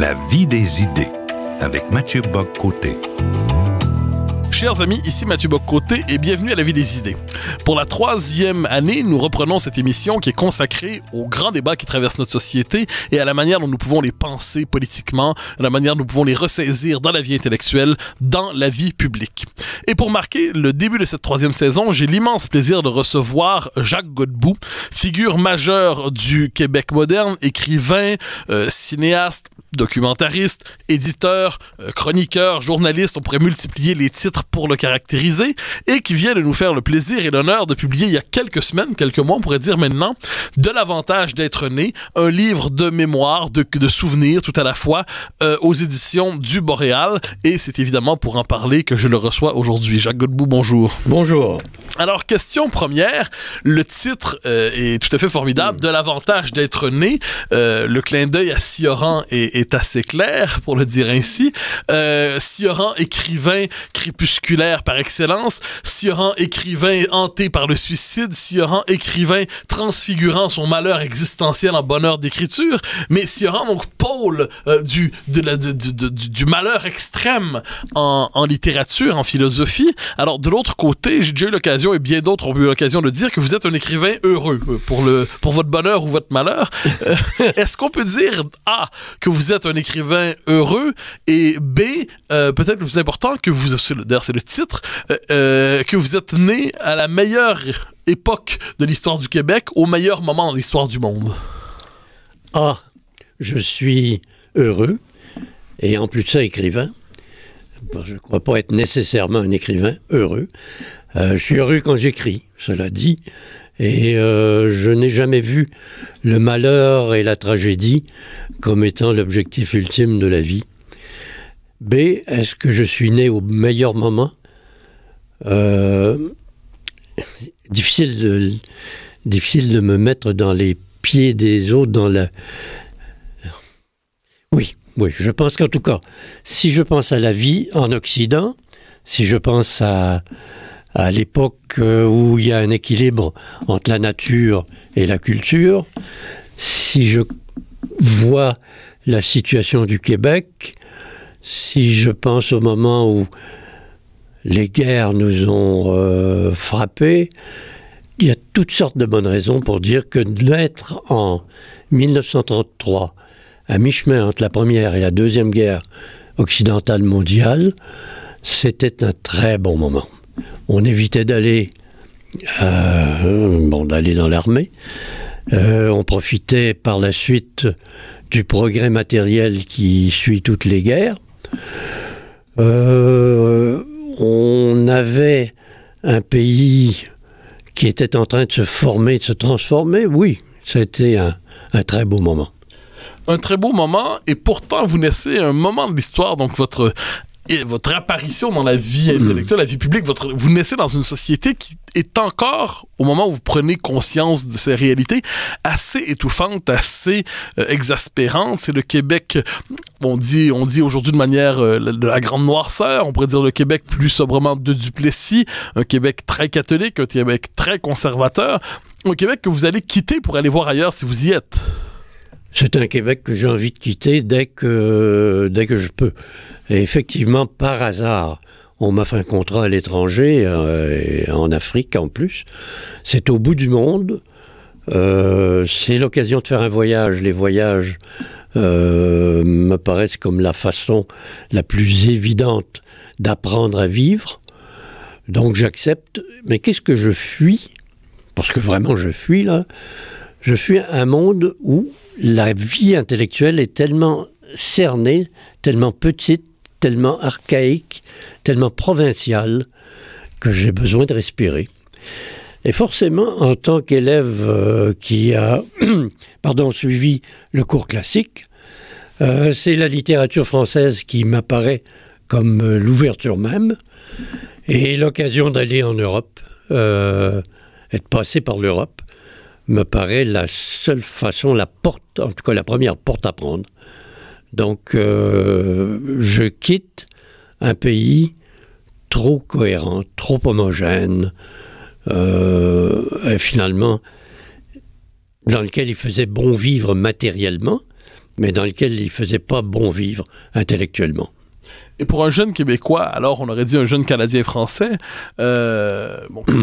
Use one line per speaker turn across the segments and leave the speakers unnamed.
La vie des idées avec Mathieu Bock-Côté. Chers amis, ici Mathieu Bock-Côté et bienvenue à la Vie des idées. Pour la troisième année, nous reprenons cette émission qui est consacrée aux grands débats qui traversent notre société et à la manière dont nous pouvons les penser politiquement, à la manière dont nous pouvons les ressaisir dans la vie intellectuelle, dans la vie publique. Et pour marquer le début de cette troisième saison, j'ai l'immense plaisir de recevoir Jacques Godbout, figure majeure du Québec moderne, écrivain, euh, cinéaste, documentariste, éditeur, euh, chroniqueur, journaliste, on pourrait multiplier les titres pour le caractériser, et qui vient de nous faire le plaisir et l'honneur de publier il y a quelques semaines, quelques mois, on pourrait dire maintenant, De l'avantage d'être né, un livre de mémoire, de, de souvenirs tout à la fois, euh, aux éditions du Boréal, et c'est évidemment pour en parler que je le reçois aujourd'hui. Jacques Godbout, bonjour. Bonjour. Alors, question première, le titre euh, est tout à fait formidable, hmm. De l'avantage d'être né, le clin d'œil à Sioran et est assez clair, pour le dire ainsi. s'il euh, y écrivain crépusculaire par excellence, s'il y écrivain hanté par le suicide, s'il y écrivain transfigurant son malheur existentiel en bonheur d'écriture, mais s'il y donc pôle euh, du, de du malheur extrême en, littérature, en philosophie. Alors, de l'autre côté, j'ai déjà eu l'occasion, et bien d'autres ont eu l'occasion de dire que vous êtes un écrivain heureux euh, pour, le, pour votre bonheur ou votre malheur. Est-ce qu'on peut dire, ah, que vous vous êtes un écrivain heureux, et B, euh, peut-être le plus important, que vous, d'ailleurs c'est le titre, euh, euh, que vous êtes né à la meilleure époque de l'histoire du Québec, au meilleur moment dans l'histoire du monde.
Ah, je suis heureux, et en plus de ça, écrivain. je ne crois pas être nécessairement un écrivain heureux. je suis heureux quand j'écris, cela dit. Et euh, je n'ai jamais vu le malheur et la tragédie comme étant l'objectif ultime de la vie. B, est-ce que je suis né au meilleur moment euh, difficile, de, difficile de me mettre dans les pieds des autres, dans la... Oui, oui, je pense qu'en tout cas, si je pense à la vie en Occident, si je pense à à l'époque euh, où il y a un équilibre entre la nature et la culture, si je vois la situation du Québec, si je pense au moment où les guerres nous ont euh, frappés, il y a toutes sortes de bonnes raisons pour dire que d'être en 1933, à mi-chemin entre la première et la deuxième guerre occidentale mondiale, c'était un très bon moment on évitait d'aller euh, d'aller dans l'armée. Euh, on profitait par la suite du progrès matériel qui suit toutes les guerres. Euh, on avait un pays qui était en train de se former, de se transformer. Oui, c'était un, un très beau moment un très
beau moment et pourtant vous naissez un moment de l'histoire, donc votre et votre apparition dans la vie hmm. intellectuelle, la vie publique, votre, vous naissez dans une société qui est encore, au moment où vous prenez conscience de ces réalités, assez étouffante, assez euh, exaspérante. C'est le Québec, on dit, on dit aujourd'hui de manière euh, de la grande noirceur, on pourrait dire le Québec plus sobrement de Duplessis, un Québec très catholique, un Québec très conservateur,
un Québec que vous allez quitter pour aller voir ailleurs si vous y êtes. C'est un Québec que j'ai envie de quitter dès que, dès que je peux. Et effectivement, par hasard, on m'a fait un contrat à l'étranger, euh, en Afrique en plus. C'est au bout du monde. Euh, c'est l'occasion de faire un voyage. Les voyages euh, me paraissent comme la façon la plus évidente d'apprendre à vivre. Donc j'accepte. Mais qu'est-ce que je fuis Parce que vraiment je fuis là. Je fuis un monde où la vie intellectuelle est tellement cernée, tellement petite, tellement archaïque, tellement provincial, que j'ai besoin de respirer. Et forcément, en tant qu'élève euh, qui a pardon, suivi le cours classique, euh, c'est la littérature française qui m'apparaît comme euh, l'ouverture même et l'occasion d'aller en Europe, être passé par l'Europe, me paraît la seule façon, la porte, en tout cas la première porte à prendre, donc, euh, je quitte un pays trop cohérent, trop homogène, euh, et finalement, dans lequel il faisait bon vivre matériellement, mais dans lequel il ne faisait pas bon vivre intellectuellement. Et pour un jeune Québécois, alors on
aurait dit un jeune Canadien-Français, euh,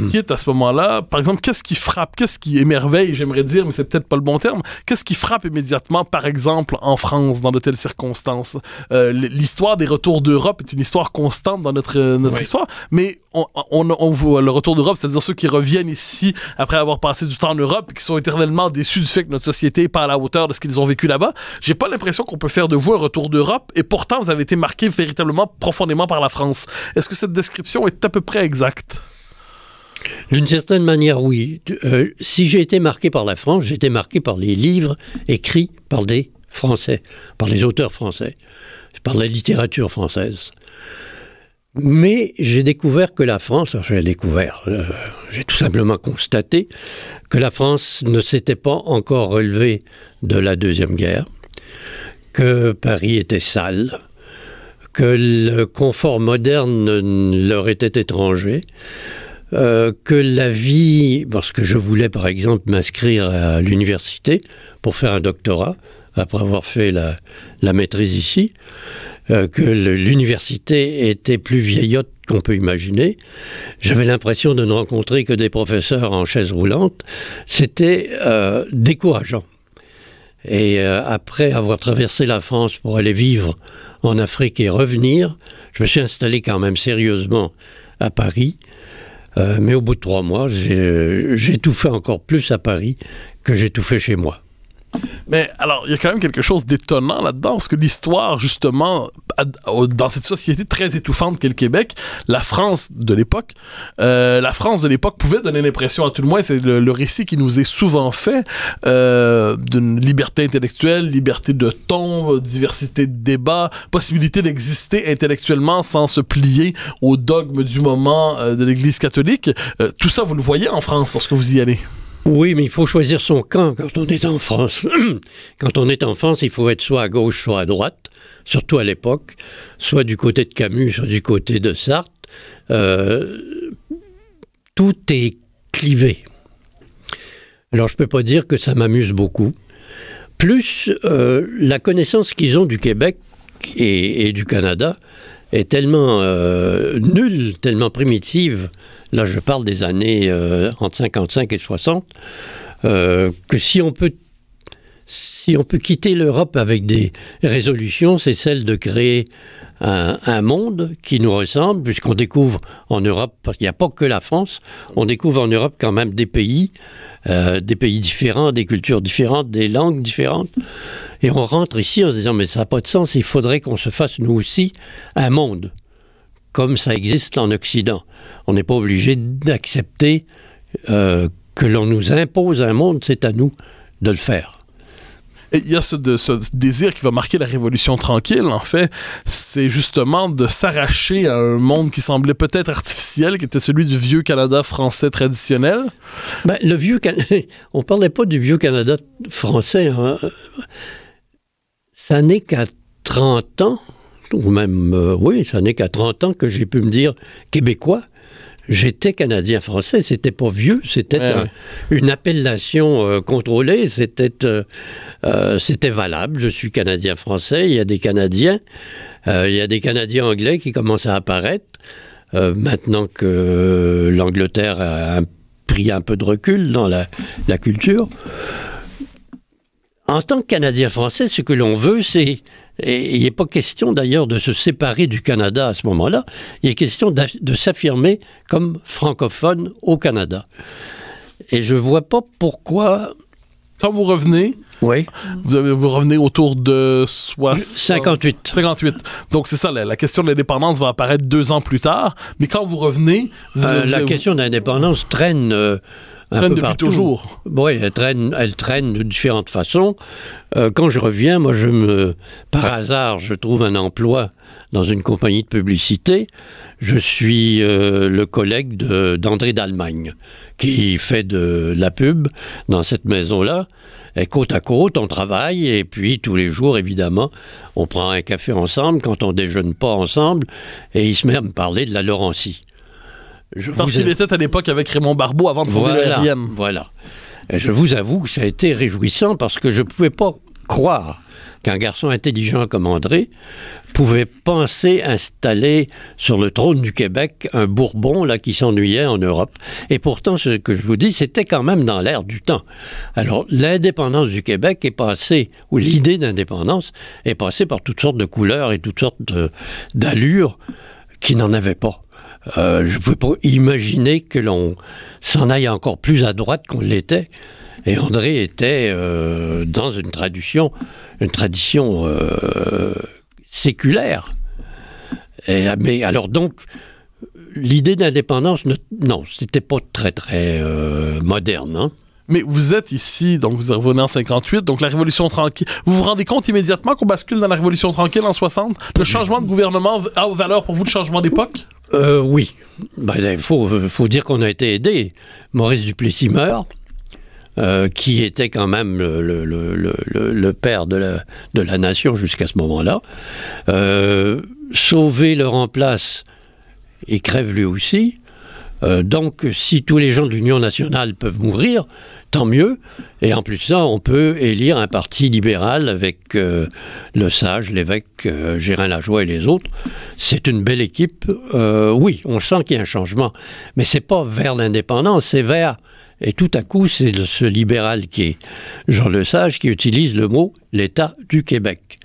qui est à ce moment-là, par exemple, qu'est-ce qui frappe, qu'est-ce qui émerveille, j'aimerais dire, mais c'est peut-être pas le bon terme, qu'est-ce qui frappe immédiatement, par exemple, en France, dans de telles circonstances euh, L'histoire des retours d'Europe est une histoire constante dans notre, euh, notre histoire, mais on, on, voit le retour d'Europe, c'est-à-dire ceux qui reviennent ici après avoir passé du temps en Europe et qui sont éternellement déçus du fait que notre société n'est pas à la hauteur de ce qu'ils ont vécu là-bas. J'ai pas l'impression qu'on peut faire de vous un retour d'Europe, et pourtant vous avez été marqué véritablement profondément par la France.
Est-ce que cette description est à peu près exacte d'une certaine manière, oui. Euh, si j'ai été marqué par la France, j'ai été marqué par les livres écrits par des Français, par les auteurs français, par la littérature française. Mais j'ai découvert que la France, j'ai découvert, euh, j'ai tout simplement constaté que la France ne s'était pas encore relevée de la Deuxième Guerre, que Paris était sale, que le confort moderne leur était étranger. Euh, que la vie, parce que je voulais par exemple m'inscrire à l'université pour faire un doctorat, après avoir fait la, maîtrise ici, euh, que l'université était plus vieillotte qu'on peut imaginer. J'avais l'impression de ne rencontrer que des professeurs en chaise roulante. C'était euh, décourageant. Et euh, après avoir traversé la France pour aller vivre en Afrique et revenir, je me suis installé quand même sérieusement à Paris. Euh, mais au bout de trois mois, j'ai tout encore plus à Paris que j'ai chez moi. Mais alors, il y a quand même quelque chose
d'étonnant là-dedans, parce que l'histoire, justement, dans cette société très étouffante qu'est le Québec, la France de l'époque, euh, la France de l'époque pouvait donner l'impression, à tout le moins, c'est le, récit qui nous est souvent fait, euh, d'une liberté intellectuelle, liberté de ton, diversité de débat, possibilité d'exister intellectuellement sans se plier aux dogmes du moment euh, de l'Église catholique. tout ça, vous le voyez en France lorsque vous y allez.
Oui, mais il faut choisir son camp quand on est en France. quand on est en France, il faut être soit à gauche, soit à droite, surtout à l'époque, soit du côté de Camus, soit du côté de Sartre. Euh, tout est clivé. Alors je ne peux pas dire que ça m'amuse beaucoup. Plus euh, la connaissance qu'ils ont du Québec et, du Canada est tellement euh, nulle, tellement primitive là je parle des années euh, entre 55 et 60, euh, que si on peut si on peut quitter l'Europe avec des résolutions, c'est celle de créer un, monde qui nous ressemble, puisqu'on découvre en Europe, parce qu'il n'y a pas que la France, on découvre en Europe quand même des pays, euh, des pays différents, des cultures différentes, des langues différentes. Et on rentre ici en se disant, mais ça n'a pas de sens, il faudrait qu'on se fasse nous aussi un monde comme ça existe en Occident. On n'est pas obligé d'accepter euh, que l'on nous impose un monde, c'est à nous de le faire. Et il y a ce, désir
qui va marquer la révolution tranquille, en fait, c'est justement de s'arracher à un monde qui semblait peut-être artificiel, qui était celui du vieux Canada français traditionnel. Ben, le vieux
On parlait pas du vieux Canada français. Hein. Ça n'est qu'à 30 ans ou même, euh, oui, ça n'est qu'à 30 ans que j'ai pu me dire québécois. J'étais canadien-français, c'était pas vieux, c'était une appellation euh, contrôlée, euh, c'était valable. Je suis canadien-français, il y a des Canadiens, il y a des Canadiens anglais qui commencent à apparaître. maintenant que l'Angleterre a pris un peu de recul dans la culture. En tant que Canadien-français, ce que l'on veut, c'est et il n'est pas question d'ailleurs de se séparer du Canada à ce moment-là, il est question de s'affirmer comme francophone au Canada. Et je ne vois pas pourquoi... Quand vous revenez, oui. Vous, revenez autour de
58. 58. Donc, c'est ça, la, question de l'indépendance va apparaître deux ans plus tard. Mais quand vous revenez.
Euh, la question de l'indépendance traîne. Euh, traîne depuis toujours. Oui, elle traîne, elle traîne de différentes façons. Euh, quand je reviens, moi, je me, par hasard, je trouve un emploi dans une compagnie de publicité. Je suis euh, le collègue d'André d'Allemagne, qui fait de la pub dans cette maison-là. Et côte à côte, on travaille, et puis tous les jours, évidemment, on prend un café ensemble quand on déjeune pas ensemble, et il se met à me parler de la Laurentie. Parce qu'il
était à l'époque avec Raymond Barbeau avant de fonder le RIM.
Voilà. je vous avoue que ça a été réjouissant parce que je ne pouvais pas croire qu'un garçon intelligent comme André pouvait penser installer sur le trône du Québec un Bourbon là qui s'ennuyait en Europe. Et pourtant, ce que je vous dis, c'était quand même dans l'air du temps. Alors, l'indépendance du Québec est passée, ou l'idée d'indépendance est passée par toutes sortes de couleurs et toutes sortes d'allures qui n'en avaient pas. Euh, je ne pouvais pas imaginer que l'on s'en aille encore plus à droite qu'on l'était. Et André était euh, dans une tradition, une tradition euh, séculaire. Et, mais alors donc, l'idée d'indépendance, non, c'était pas très très moderne. Hein.
Mais vous êtes ici, donc vous revenez en 58, donc la Révolution tranquille. Vous vous rendez compte immédiatement qu'on bascule dans la Révolution tranquille en 60 Le changement de gouvernement a valeur pour vous de changement d'époque
euh, oui. Ben, il euh, faut, dire qu'on a été aidé. Maurice Duplessis meurt. Euh, qui était quand même le, père de la, nation jusqu'à ce moment-là. Euh, sauver le remplace, il crève lui aussi. donc, si tous les gens de l'Union nationale peuvent mourir, tant mieux. Et en plus de ça, on peut élire un parti libéral avec euh, le sage, l'évêque, euh, Gérin Lajoie et les autres. C'est une belle équipe. Euh, oui, on sent qu'il y a un changement, mais c'est pas vers l'indépendance, c'est vers et tout à coup, c'est ce libéral qui est Jean Sage qui utilise le mot l'État du Québec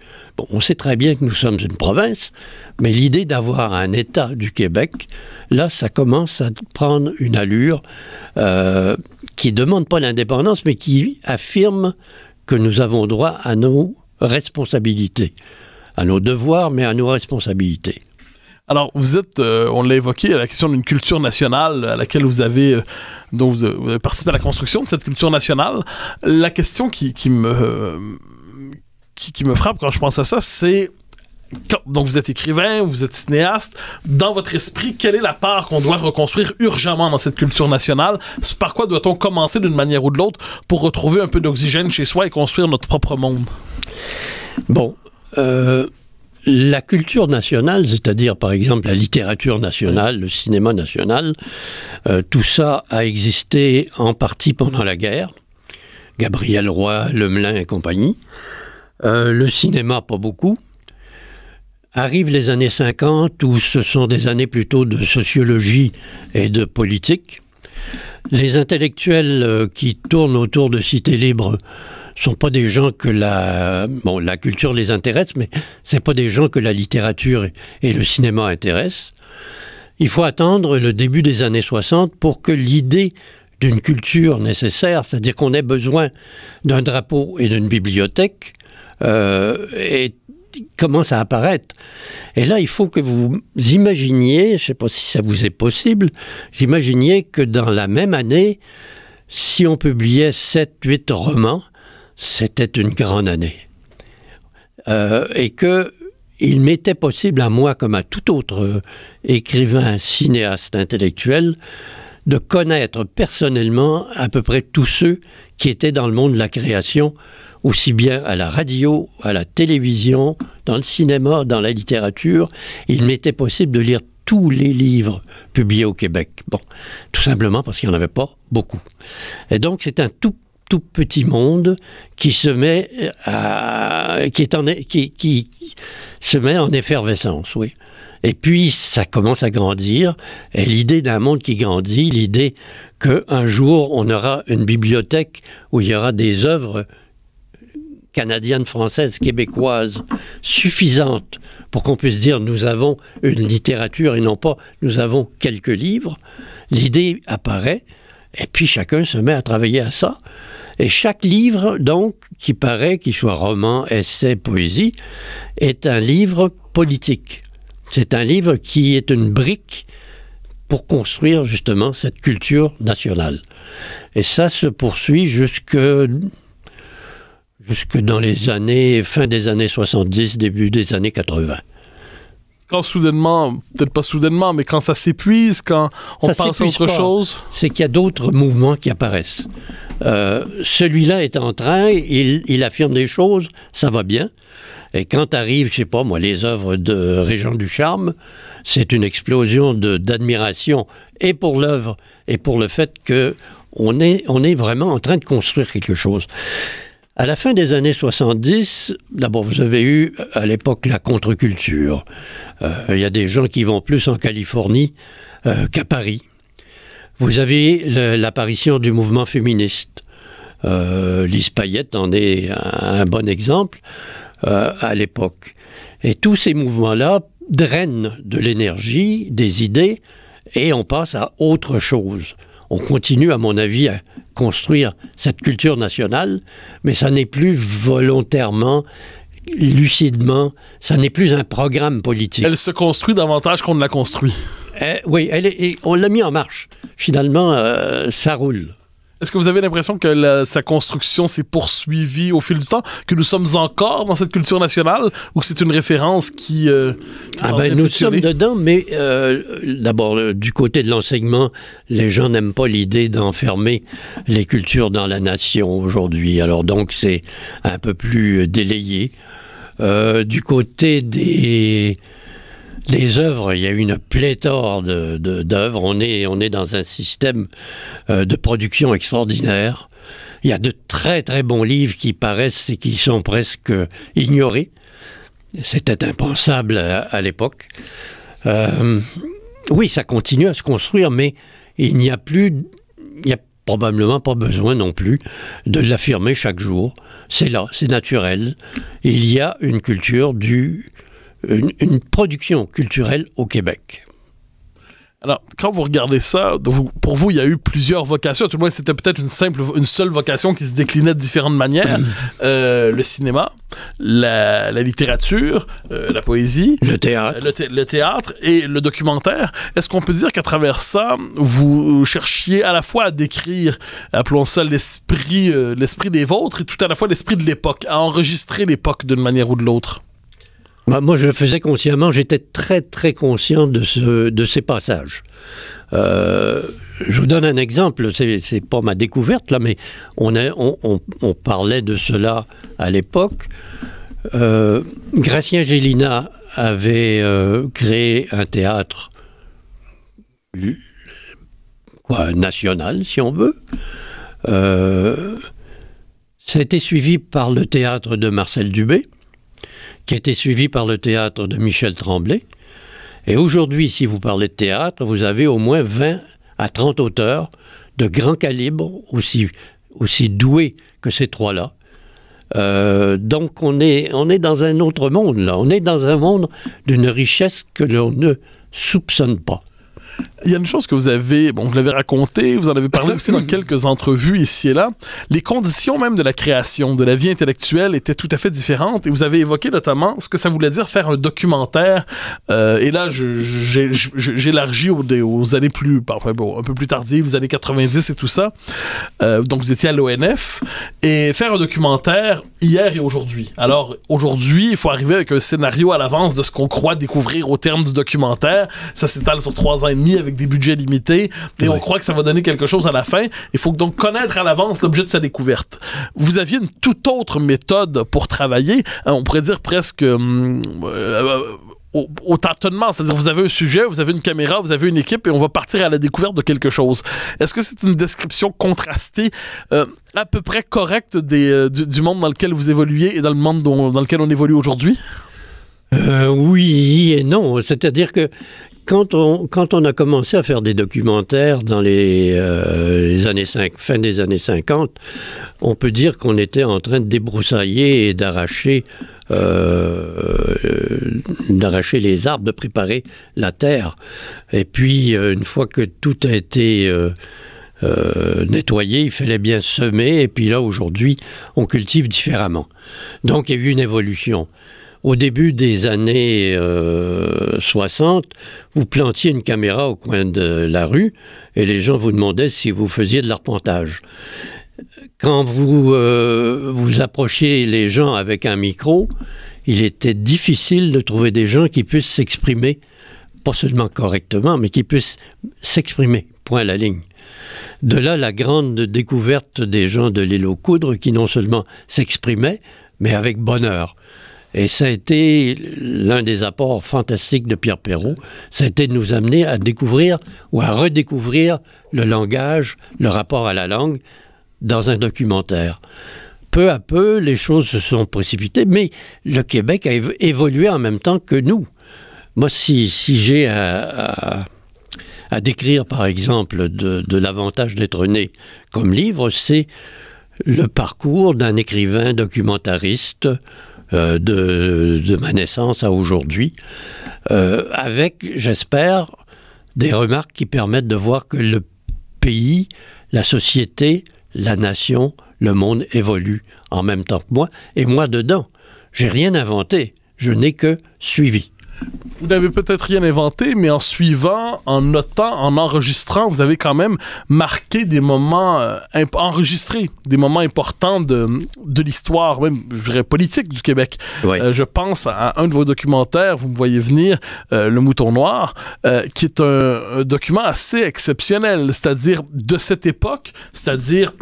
on sait très bien que nous sommes une province, mais l'idée d'avoir un État du Québec, là, ça commence à prendre une allure euh, qui ne demande pas l'indépendance, mais qui affirme que nous avons droit à nos responsabilités, à nos devoirs, mais à nos responsabilités. Alors, vous êtes, euh, on
l'a évoqué, à la question d'une culture nationale à laquelle vous avez, euh, vous, participé à la construction de cette culture nationale. La question qui me, qui, qui me frappe quand je pense à ça, c'est donc vous êtes écrivain, vous êtes cinéaste, dans votre esprit, quelle est la part qu'on doit reconstruire urgemment dans cette culture nationale Par quoi doit-on commencer d'une manière ou de l'autre pour retrouver un peu d'oxygène chez soi et construire notre propre monde
Bon. Euh, la culture nationale, c'est-à-dire par exemple la littérature nationale, le cinéma national, euh, tout ça a existé en partie pendant la guerre, Gabriel Roy, Lemelin et compagnie. Euh, le cinéma, pas beaucoup. Arrivent les années 50 où ce sont des années plutôt de sociologie et de politique. Les intellectuels euh, qui tournent autour de Cité Libre sont pas des gens que la bon la culture les intéresse mais c'est pas des gens que la littérature et le cinéma intéressent. Il faut attendre le début des années 60 pour que l'idée d'une culture nécessaire, c'est-à-dire qu'on ait besoin d'un drapeau et d'une bibliothèque, euh, et commence à apparaître. Et là, il faut que vous imaginiez, je ne sais pas si ça vous est possible, j'imaginiez que dans la même année, si on publiait 7, 8 romans, c'était une grande année. Euh, et que il m'était possible à moi, comme à tout autre euh, écrivain, cinéaste, intellectuel, de connaître personnellement à peu près tous ceux qui étaient dans le monde de la création aussi bien à la radio, à la télévision, dans le cinéma, dans la littérature. Il mm. m'était possible de lire tous les livres publiés au Québec. Bon, tout simplement parce qu'il n'y en avait pas beaucoup. Et donc c'est un tout tout petit monde qui se met euh, qui est en qui, se met en effervescence, oui. Et puis ça commence à grandir. Et l'idée d'un monde qui grandit, l'idée qu'un jour on aura une bibliothèque où il y aura des œuvres canadienne, française, québécoise suffisante pour qu'on puisse dire nous avons une littérature et non pas nous avons quelques livres, l'idée apparaît et puis chacun se met à travailler à ça. Et chaque livre, donc, qui paraît, qu'il soit roman, essai, poésie, est un livre politique. C'est un livre qui est une brique pour construire justement cette culture nationale. Et ça se poursuit jusque jusque dans les années, fin des années 70, début des années 80 quand soudainement,
peut-être pas soudainement, mais quand ça s'épuise, quand on pense à autre chose.
C'est qu'il y a d'autres mouvements qui apparaissent. Euh, celui-là est en train, il, affirme des choses, ça va bien. Et quand arrivent, je sais pas moi, les œuvres de Régent du Charme, c'est une explosion d'admiration et pour l'œuvre et pour le fait que on est, on est vraiment en train de construire quelque chose. À la fin des années 70, d'abord vous avez eu à l'époque la contre-culture. Euh, il y a des gens qui vont plus en Californie euh, qu'à Paris. Vous avez l'apparition du mouvement féministe. Euh, Lise Payette en est un, un bon exemple euh, à l'époque. Et tous ces mouvements-là drainent de l'énergie, des idées, et on passe à autre chose. On continue, à mon avis, à, construire cette culture nationale, mais ça n'est plus volontairement lucidement, ça n'est plus un programme politique. Elle se construit davantage qu'on ne la construit. Eh, oui, on l'a mis en marche. Finalement, euh, ça roule. Est-ce que vous avez l'impression
que sa construction s'est poursuivie au fil du temps, que nous sommes encore dans cette culture nationale, ou que c'est une référence qui... Euh, ah ben, nous sommes dedans, mais
euh, d'abord, euh, du côté de l'enseignement, les gens n'aiment pas l'idée d'enfermer les cultures dans la nation aujourd'hui. Alors donc, c'est un peu plus délayé. du côté des les œuvres, il y a une pléthore De, on, est, on est dans un système euh, de production extraordinaire. Il y a de très très bons livres qui paraissent et qui sont presque ignorés. C'était impensable à, l'époque. Euh, oui, ça continue à se construire, mais il n'y a plus, il n'y a probablement pas besoin non plus de l'affirmer chaque jour. C'est là, c'est naturel. Il y a une culture du une, production culturelle au Québec.
Alors, quand vous regardez ça, pour vous, il y a eu plusieurs vocations. Tout le moins, c'était peut-être une simple, une seule vocation qui se déclinait de différentes manières. Mm. Euh, le cinéma, la, littérature, euh, la poésie, le théâtre, le, théâtre et le documentaire. Est-ce qu'on peut dire qu'à travers ça, vous cherchiez à la fois à décrire, appelons ça l'esprit, euh, l'esprit des vôtres, et tout à la fois l'esprit de l'époque, à enregistrer l'époque d'une manière ou de l'autre?
Bah, moi, je le faisais consciemment. J'étais très, très conscient de, ce, de ces passages. Euh, je vous donne un exemple. C'est pas ma découverte, là, mais on, parlait de cela à l'époque. Euh, Gracien Gélina avait euh, créé un théâtre national, si on veut. Euh, ça a été suivi par le théâtre de Marcel Dubé qui a été suivi par le théâtre de Michel Tremblay. Et aujourd'hui, si vous parlez de théâtre, vous avez au moins 20 à 30 auteurs de grand calibre, aussi, aussi doués que ces trois-là. Euh, donc on est, on est dans un autre monde, là. On est dans un monde d'une richesse que l'on ne soupçonne pas.
Il y a une chose que vous avez, bon, vous l'avez raconté, vous en avez parlé aussi dans quelques entrevues ici et là. Les conditions même de la création, de la vie intellectuelle étaient tout à fait différentes et vous avez évoqué notamment ce que ça voulait dire faire un documentaire. Euh, et là, j'élargis aux, aux, années plus, bon, un peu plus tardives, les années 90 et tout ça. Euh, donc, vous étiez à l'ONF et faire un documentaire hier et aujourd'hui. Alors, aujourd'hui, il faut arriver avec un scénario à l'avance de ce qu'on croit découvrir au terme du documentaire. Ça s'étale sur trois ans et demi mis avec des budgets limités et on croit que ça va donner quelque chose à la fin. Il faut donc connaître à l'avance l'objet de sa découverte. Vous aviez une toute autre méthode pour travailler, hein, on pourrait dire presque... Euh, euh, au, tâtonnement, c'est-à-dire vous avez un sujet, vous avez une caméra, vous avez une équipe et on va partir à la découverte de quelque chose. Est-ce que c'est une description contrastée euh, à peu près correcte du, monde dans lequel vous évoluez et dans le monde dans lequel on évolue aujourd'hui?
oui et non. C'est-à-dire que quand on, a commencé à faire des documentaires dans les, euh, années fin des années 50, on peut dire qu'on était en train de débroussailler et d'arracher euh, euh, les arbres, de préparer la terre. Et puis, une fois que tout a été nettoyé, il fallait bien semer, et puis là aujourd'hui, on cultive différemment. Donc il y a eu une évolution au début des années 60, euh, vous plantiez une caméra au coin de la rue et les gens vous demandaient si vous faisiez de l'arpentage. Quand vous euh, vous approchiez les gens avec un micro, il était difficile de trouver des gens qui puissent s'exprimer, pas seulement correctement, mais qui puissent s'exprimer, point la ligne. De là la grande découverte des gens de l'île aux coudres qui non seulement s'exprimaient, mais avec bonheur. Et ça a été l'un des apports fantastiques de Pierre Perrault, ça a été de nous amener à découvrir ou à redécouvrir le langage, le rapport à la langue dans un documentaire. Peu à peu, les choses se sont précipitées, mais le Québec a évolué en même temps que nous. Moi, si, j'ai à, décrire, par exemple, de l'avantage d'être né comme livre, c'est le parcours d'un écrivain documentariste euh, de, ma naissance à aujourd'hui, euh, avec, j'espère, des remarques qui permettent de voir que le pays, la société, la nation, le monde évolue en même temps que moi, et moi dedans. J'ai rien inventé, je n'ai que suivi vous n'avez peut-être rien inventé, mais en suivant, en
notant, en enregistrant, vous avez quand même marqué des moments euh, enregistrés, des moments importants de, de l'histoire, même, je dirais, politique du Québec. Euh, je pense à un de vos documentaires, vous me voyez venir, euh, Le Mouton Noir, qui est un document assez exceptionnel, c'est-à-dire de cette époque, c'est-à-dire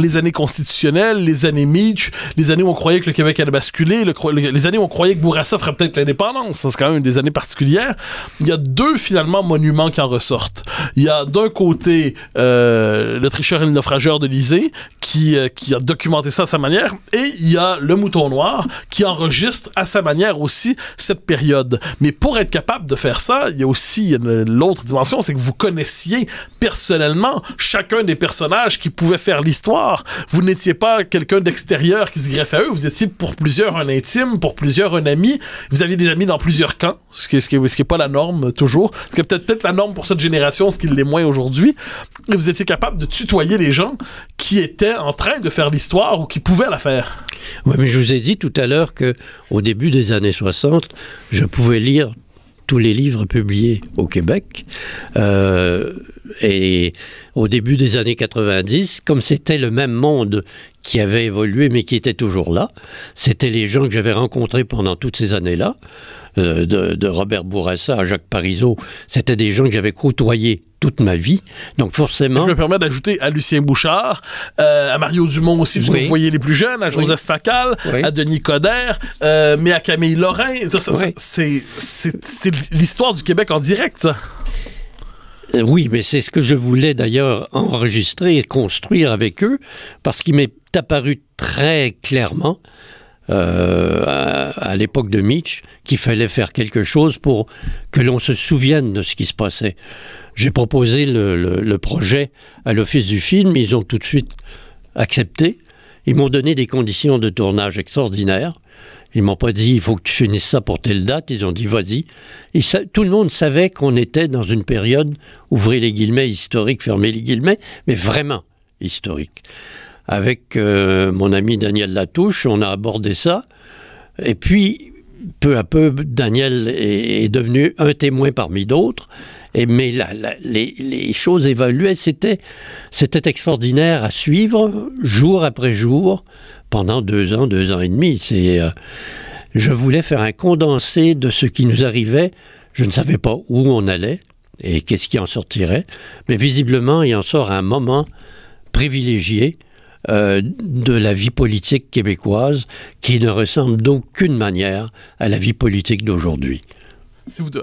les années constitutionnelles, les années Meach, les années où on croyait que le Québec allait basculer, les années où on croyait que Bourassa ferait peut-être l'indépendance, c'est quand même des années particulières, il y a deux finalement monuments qui en ressortent. Il y a d'un côté euh, le tricheur et le naufrageur de l'Isée qui, euh, qui a documenté ça à sa manière, et il y a le mouton noir qui enregistre à sa manière aussi cette période. Mais pour être capable de faire ça, il y a aussi l'autre dimension, c'est que vous connaissiez personnellement chacun des personnages qui pouvaient faire l'histoire vous n'étiez pas quelqu'un d'extérieur qui se greffe à eux. Vous étiez pour plusieurs un intime, pour plusieurs un ami. Vous aviez des amis dans plusieurs camps, ce qui n'est ce, ce qui pas la norme euh, toujours. Ce qui est peut-être la norme pour cette génération, ce qui l'est moins aujourd'hui. Et vous étiez capable de tutoyer les gens qui étaient en
train de faire l'histoire ou qui pouvaient la faire. Oui, mais je vous ai dit tout à l'heure que au début des années 60, je pouvais lire tous les livres publiés au Québec. Euh, et au début des années 90, comme c'était le même monde qui avait évolué mais qui était toujours là, c'était les gens que j'avais rencontrés pendant toutes ces années-là. Euh, de, Robert Bourassa à Jacques Parizeau, c'était des gens que j'avais côtoyés toute ma vie. Donc forcément... Je me permets d'ajouter à Lucien Bouchard, euh, à
Mario Dumont aussi, parce vous voyez les plus jeunes, à Joseph Facal, à Denis Coderre, euh, mais à Camille Lorrain. C'est l'histoire du Québec en direct,
Oui, mais c'est ce que je voulais d'ailleurs enregistrer et construire avec eux, parce qu'il m'est apparu très clairement euh, à, l'époque de Mitch qu'il fallait faire quelque chose pour que l'on se souvienne de ce qui se passait. J'ai proposé le, projet à l'office du film, ils ont tout de suite accepté. Ils m'ont donné des conditions de tournage extraordinaires. Ils m'ont pas dit il faut que tu finisses ça pour telle date. Ils ont dit vas-y. Tout le monde savait qu'on était dans une période, ouvrez les guillemets, historique, fermez les guillemets, mais vraiment historique avec euh, mon ami Daniel Latouche, on a abordé ça. Et puis, peu à peu, Daniel est, devenu un témoin parmi d'autres. Et, mais les, choses évoluaient. c'était, c'était extraordinaire à suivre, jour après jour, pendant deux ans, deux ans et demi. C'est, euh, je voulais faire un condensé de ce qui nous arrivait. Je ne savais pas où on allait et qu'est-ce qui en sortirait. Mais visiblement, il en sort un moment privilégié euh, de la vie politique québécoise qui ne ressemble d'aucune manière à la vie politique d'aujourd'hui.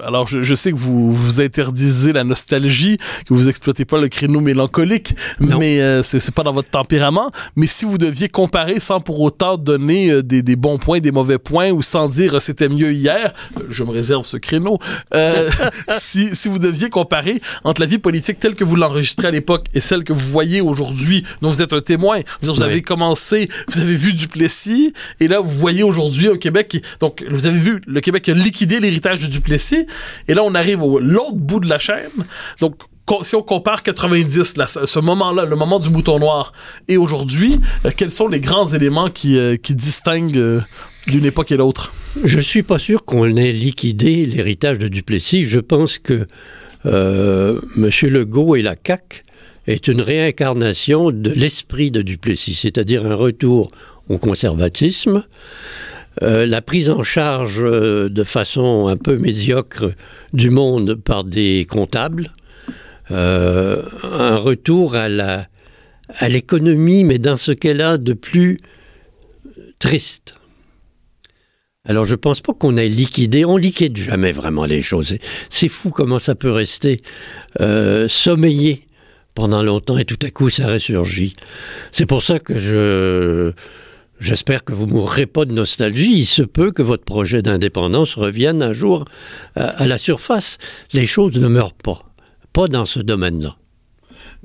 Alors, je, sais que vous vous interdisez la nostalgie, que vous exploitez pas le créneau mélancolique, mais euh, ce c'est pas dans votre tempérament. Mais si vous deviez comparer sans pour autant donner euh, des, bons points, des mauvais points, ou sans dire euh, c'était mieux hier, je me réserve ce créneau. si, vous deviez comparer entre la vie politique telle que vous l'enregistrez à l'époque et celle que vous voyez aujourd'hui, dont vous êtes un témoin, vous avez commencé, vous avez vu Duplessis, et là vous voyez aujourd'hui au Québec, donc vous avez vu le Québec a liquidé l'héritage de Duplessis et là, on arrive au l'autre bout de la chaîne. Donc, si on compare 90, ce moment-là, le moment du mouton noir, et aujourd'hui, euh, quels sont les grands éléments qui, euh, distinguent euh, d'une époque et l'autre Je ne
suis pas sûr qu'on ait liquidé l'héritage de Duplessis. Je pense que M. Legault et la CAQ est une réincarnation de l'esprit de Duplessis, c'est-à-dire un retour au conservatisme, euh, la prise en charge euh, de façon un peu médiocre du monde par des comptables, euh, un retour à la à l'économie, mais dans ce qu'elle a de plus triste. Alors je ne pense pas qu'on ait liquidé, on liquide jamais vraiment les choses. C'est fou comment ça peut rester sommeillé pendant longtemps et tout à coup ça ressurgit. C'est pour ça que je J'espère que vous ne mourrez pas de nostalgie. Il se peut que votre projet d'indépendance revienne un jour euh, à la surface. Les choses ne meurent pas, pas dans ce domaine-là.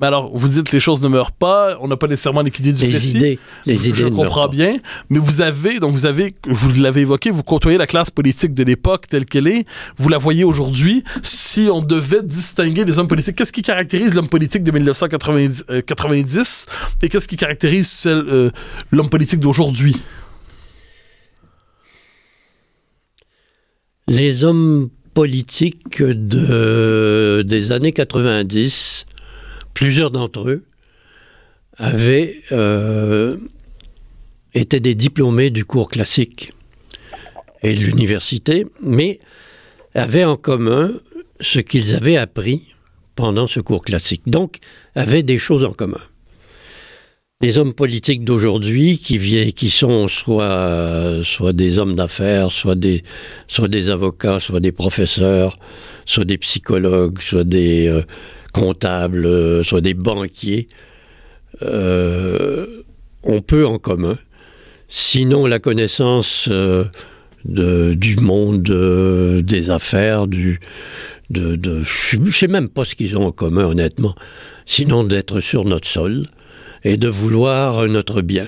Mais alors, vous dites les choses ne meurent pas, on n'a pas nécessairement liquidé du
les Idées, les idées je comprends bien, mais vous avez, donc vous avez, vous l'avez évoqué, vous côtoyez la classe politique de l'époque telle qu'elle est, vous la voyez aujourd'hui. Si on devait distinguer les hommes politiques, qu'est-ce qui caractérise l'homme politique de 1990 euh, et qu'est-ce qui caractérise euh, l'homme politique d'aujourd'hui?
Les hommes politiques de, des années 90 plusieurs d'entre eux avaient euh, des diplômés du cours classique et de l'université, mais avaient en commun ce qu'ils avaient appris pendant ce cours classique. Donc, avaient des choses en commun. Les hommes politiques d'aujourd'hui, qui, qui sont soit, soit des hommes d'affaires, soit des, des avocats, soit des professeurs, soit des psychologues, soit des, euh, comptables, euh, soit des banquiers, euh, on peut peu en commun. Sinon, la connaissance euh, du monde des affaires, du, de, de je ne sais même pas ce qu'ils ont en commun, honnêtement. Sinon, d'être sur notre sol et de vouloir notre bien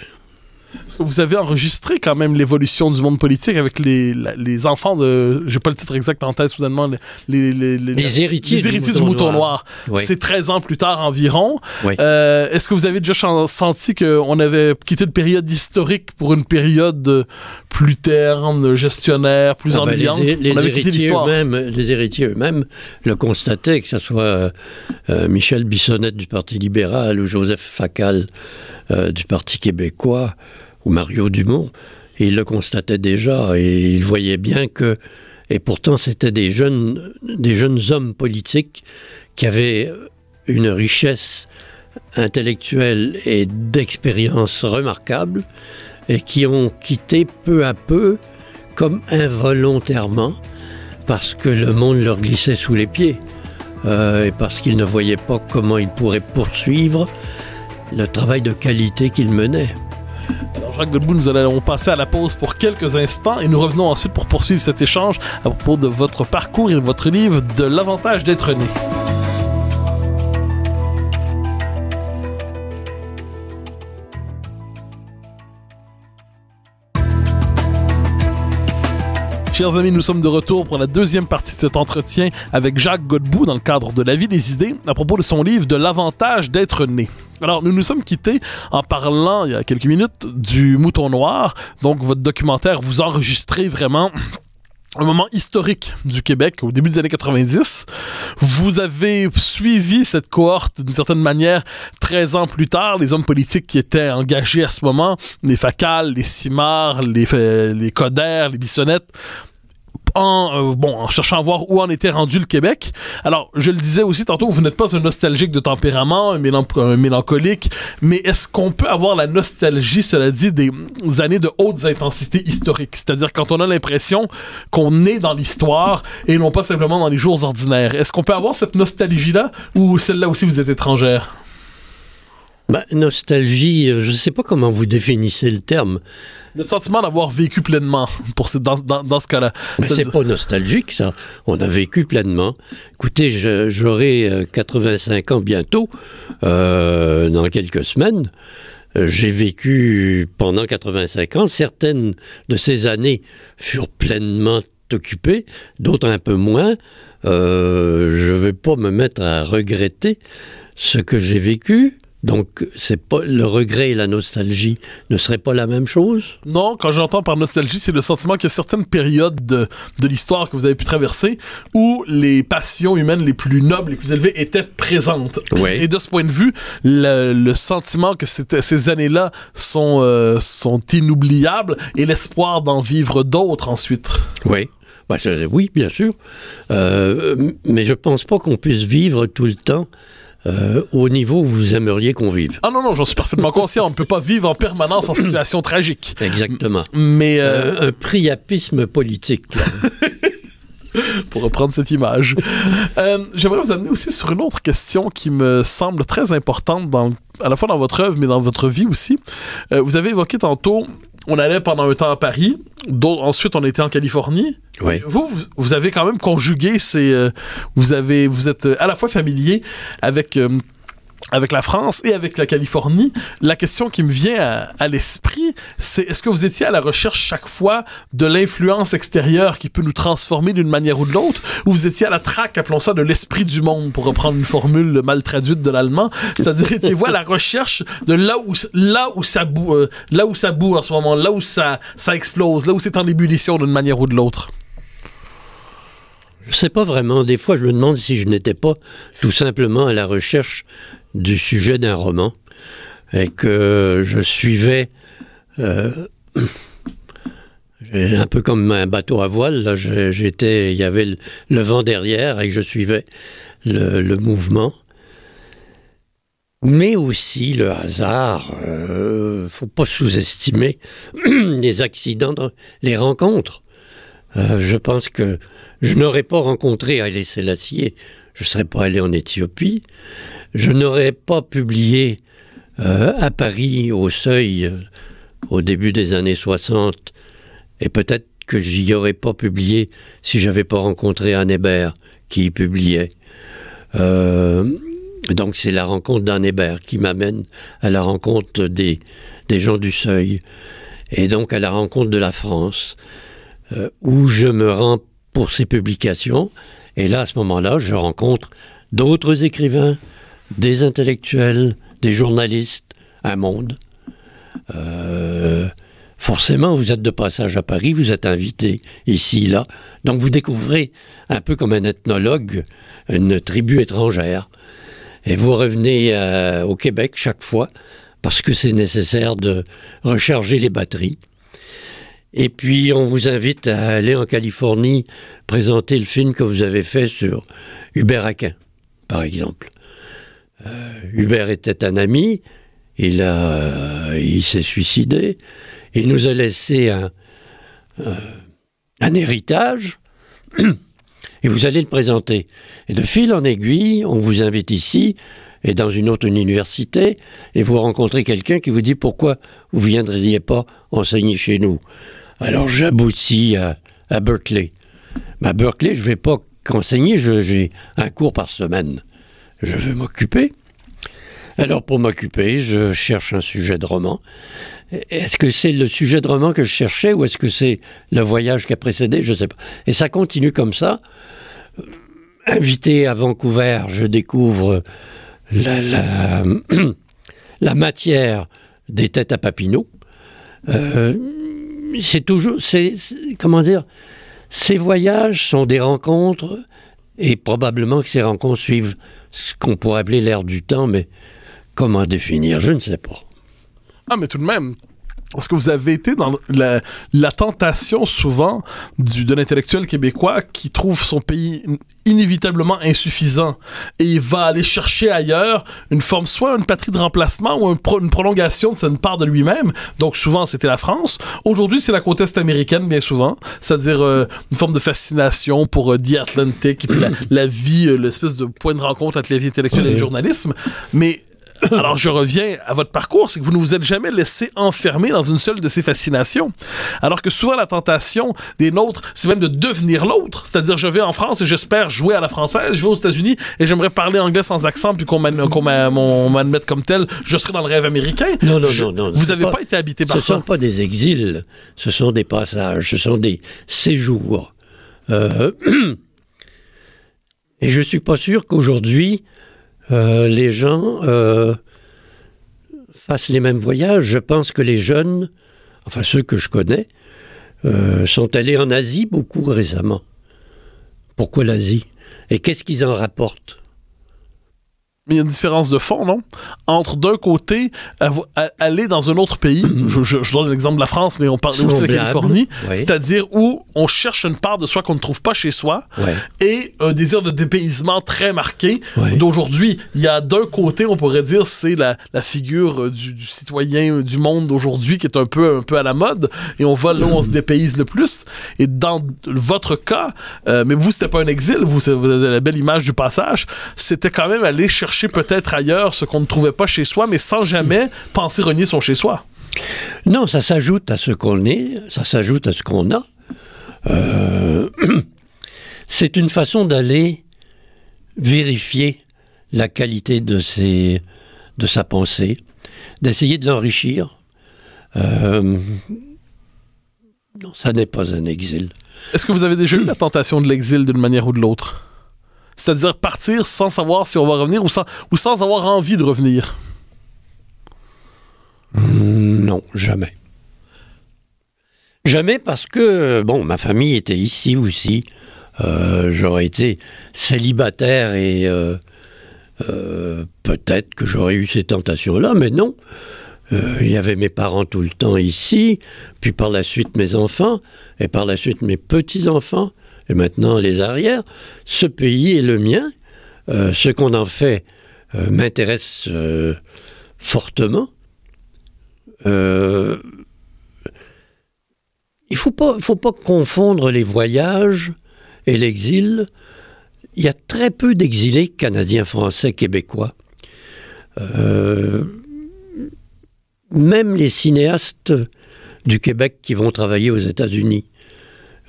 vous avez enregistré quand même l'évolution du monde politique avec les, les enfants de. J'ai pas le titre exact en tête soudainement. Les, les, les héritiers, héritiers du, mouton, noir. C'est 13 ans plus tard environ. Euh, est-ce que vous avez déjà senti qu'on avait quitté une période historique pour une période plus terne, gestionnaire, plus ah ben, ennuyante les, héritiers
Les héritiers eux-mêmes le constataient, que ce soit euh, euh, Michel Bissonnette du Parti libéral ou Joseph Facal euh, du Parti québécois, ou Mario Dumont, ils il le constatait déjà, et il voyait bien que... Et pourtant, c'était des jeunes, des jeunes hommes politiques qui avaient une richesse intellectuelle et d'expérience remarquable, et qui ont quitté peu à peu, comme involontairement, parce que le monde leur glissait sous les pieds, euh, et parce qu'ils ne voyaient pas comment ils pourraient poursuivre le travail de qualité qu'il
menait. Jacques Godbout, nous allons passer à la pause pour quelques instants et nous revenons ensuite pour poursuivre cet échange à propos de votre parcours et de votre livre De l'avantage d'être né. Chers amis, nous sommes de retour pour la deuxième partie de cet entretien avec Jacques Godbout dans le cadre de La vie des idées à propos de son livre De l'avantage d'être né. Alors, nous nous sommes quittés en parlant il y a quelques minutes du Mouton Noir. Donc, votre documentaire, vous enregistrez vraiment un moment historique du Québec au début des années 90. Vous avez suivi cette cohorte d'une certaine manière 13 ans plus tard, les hommes politiques qui étaient engagés à ce moment, les Facal, les CIMAR, les, les les Bissonnette, en, euh, bon, en cherchant à voir où en était rendu le Québec. Alors, je le disais aussi tantôt, vous n'êtes pas un nostalgique de tempérament, un mélancolique, mais est-ce qu'on peut avoir la nostalgie, cela dit, des années de hautes intensités historiques? C'est-à-dire quand on a l'impression qu'on est dans l'histoire et non pas simplement dans les jours ordinaires. Est-ce qu'on peut avoir cette nostalgie-là ou celle-là aussi vous êtes étrangère?
Bah, nostalgie, euh, je ne sais pas comment vous définissez le terme. Le sentiment d'avoir vécu pleinement pour ce, dans, dans, ce cas-là. Mais c'est pas nostalgique, ça. On a vécu pleinement. Écoutez, j'aurai 85 euh, ans bientôt, euh, dans quelques semaines. Euh, j'ai vécu pendant 85 ans. Certaines de ces années furent pleinement occupées, d'autres un peu moins. Euh, je ne vais pas me mettre à regretter ce que j'ai vécu. Donc, c'est pas le regret et la nostalgie ne seraient pas la même chose Non, quand
j'entends par nostalgie, c'est le sentiment qu'il y a
certaines périodes
de, l'histoire que vous avez pu traverser où les passions humaines les plus nobles, les plus élevées étaient présentes. Et de ce point de vue, le, sentiment que ces années-là sont, euh, sont inoubliables et l'espoir d'en vivre d'autres ensuite.
Oui. Ben, oui, bien sûr. Euh, mais je pense pas qu'on puisse vivre tout le temps euh, au niveau où vous aimeriez qu'on vive. Ah non, non, j'en suis parfaitement conscient. On ne peut pas vivre
en permanence en situation tragique. Exactement.
Mais. Euh, euh, un, priapisme politique. pour reprendre cette
image. J'aimerais vous amener aussi sur une autre question qui me semble très importante dans, à la fois dans votre œuvre, mais dans votre vie aussi. vous avez évoqué tantôt on allait pendant un temps à Paris. Ensuite, on était en Californie. Vous, vous avez quand même conjugué ces. Euh, vous avez, vous êtes à la fois familier avec euh, avec la France et avec la Californie, la question qui me vient à, l'esprit, c'est est-ce que vous étiez à la recherche chaque fois de l'influence extérieure qui peut nous transformer d'une manière ou de l'autre, ou vous étiez à la traque, appelons ça, de l'esprit du monde, pour reprendre une formule mal traduite de l'allemand, c'est-à-dire étiez-vous à la recherche de là où, là où ça boue, euh, là où ça boue en ce moment, là où ça, ça explose, là où c'est en ébullition d'une manière ou de l'autre?
Je sais pas vraiment. Des fois, je me demande si je n'étais pas tout simplement à la recherche du sujet d'un roman et que je suivais euh, un peu comme un bateau à voile. j'étais, il y avait le, vent derrière et je suivais le, mouvement. Mais aussi le hasard. Euh, faut pas sous-estimer les accidents, les rencontres. Euh, je pense que je n'aurais pas rencontré Haïlé Selassie, je ne serais pas allé en Éthiopie je n'aurais pas publié euh, à Paris, au Seuil, euh, au début des années 60, et peut-être que j'y aurais pas publié si j'avais pas rencontré Anne Hébert qui y publiait. Euh, donc c'est la rencontre d'Anne Hébert qui m'amène à la rencontre des, des gens du Seuil et donc à la rencontre de la France, où je me rends pour ces publications. Et là, à ce moment-là, je rencontre d'autres écrivains des intellectuels, des journalistes, un monde. Euh, forcément, vous êtes de passage à Paris, vous êtes invité ici, là. Donc vous découvrez, un peu comme un ethnologue, une tribu étrangère. Et vous revenez euh, au Québec chaque fois parce que c'est nécessaire de recharger les batteries. Et puis, on vous invite à aller en Californie présenter le film que vous avez fait sur Hubert Aquin, par exemple. Euh, Hubert était un ami, il, euh, il s'est suicidé, il nous a laissé un, euh, un héritage, et vous allez le présenter. Et de fil en aiguille, on vous invite ici, et dans une autre université, et vous rencontrez quelqu'un qui vous dit pourquoi vous ne viendriez pas enseigner chez nous. Alors j'aboutis à, à, Berkeley. À bah, Berkeley, je ne vais pas qu'enseigner, j'ai un cours par semaine je veux m'occuper. Alors pour m'occuper, je cherche un sujet de roman. Est-ce que c'est le sujet de roman que je cherchais ou est-ce que c'est le voyage qui a précédé Je ne sais pas. Et ça continue comme ça. Invité à Vancouver, je découvre la, matière des têtes à Papineau. Euh, c'est toujours, c'est comment dire, ces voyages sont des rencontres, et probablement que ces rencontres suivent ce qu'on pourrait appeler l'ère du temps, mais comment définir Je ne sais pas.
Ah, mais tout de même, est-ce que vous avez été dans la, la tentation souvent du, de l'intellectuel québécois qui trouve son pays inévitablement insuffisant et il va aller chercher ailleurs une forme, soit une patrie de remplacement ou une prolongation de sa part de lui-même. Donc souvent c'était la France. Aujourd'hui c'est la conteste américaine bien souvent, c'est-à-dire euh, une forme de fascination pour euh, The Atlantic et puis la, vie, euh, l'espèce de point de rencontre entre la vie intellectuelle et le journalisme. Mais Alors je reviens à votre parcours, c'est que vous ne vous êtes jamais laissé enfermer dans une seule de ces fascinations. Alors que souvent la tentation des nôtres, c'est même de devenir l'autre. C'est-à-dire je vais en France et j'espère jouer à la française, je vais aux États-Unis et j'aimerais parler anglais sans accent puis qu'on m'admette comme tel, je serai dans le rêve américain. Non, non, non, non, Vous n'avez pas, été habité par ça. Ce ne sont
pas des exils, ce sont des passages, ce sont des séjours. Euh, et je ne suis pas sûr qu'aujourd'hui, euh, les gens euh, fassent les mêmes voyages. Je pense que les jeunes, enfin ceux que je connais, euh, sont allés en Asie beaucoup récemment. Pourquoi l'Asie Et qu'est-ce qu'ils en rapportent
mais il y a une différence de fond, non? Entre d'un côté, aller dans un autre pays, je, donne l'exemple de la France, mais on parle aussi de la Californie, c'est-à-dire où on cherche une part de soi qu'on ne trouve pas chez soi, et un désir de dépaysement très marqué. D'aujourd'hui, il y a d'un côté, on pourrait dire, c'est la, la, figure euh, du, citoyen euh, du monde d'aujourd'hui qui est un peu, un peu à la mode, et on va là où on se dépayse le plus. Et dans votre cas, euh, mais vous, c'était pas un exil, vous, vous avez la belle image du passage, c'était quand même aller chercher chercher peut-être ailleurs ce qu'on ne trouvait pas chez soi, mais sans jamais penser renier son chez soi.
Non, ça s'ajoute à ce qu'on est, ça s'ajoute à ce qu'on a. Euh, c'est une façon d'aller vérifier la qualité de, ses, de sa pensée, d'essayer de l'enrichir. Euh, non, ça n'est pas un exil. Est-ce que vous
avez déjà eu la tentation de l'exil d'une manière ou de l'autre c'est-à-dire partir sans savoir si on va revenir ou sans, ou sans avoir envie de revenir?
Non, jamais. Jamais parce que, bon, ma famille était ici aussi. Euh, j'aurais été célibataire et euh, euh, peut-être que j'aurais eu ces tentations-là, mais non. Il y avait mes parents tout le temps ici, puis par la suite mes enfants, et par la suite mes petits-enfants et maintenant les arrières, ce pays est le mien. Euh, ce qu'on en fait euh, m'intéresse euh, fortement. il ne faut pas confondre les voyages et l'exil. Il y a très peu d'exilés canadiens, français, québécois. même les cinéastes du Québec qui vont travailler aux États-Unis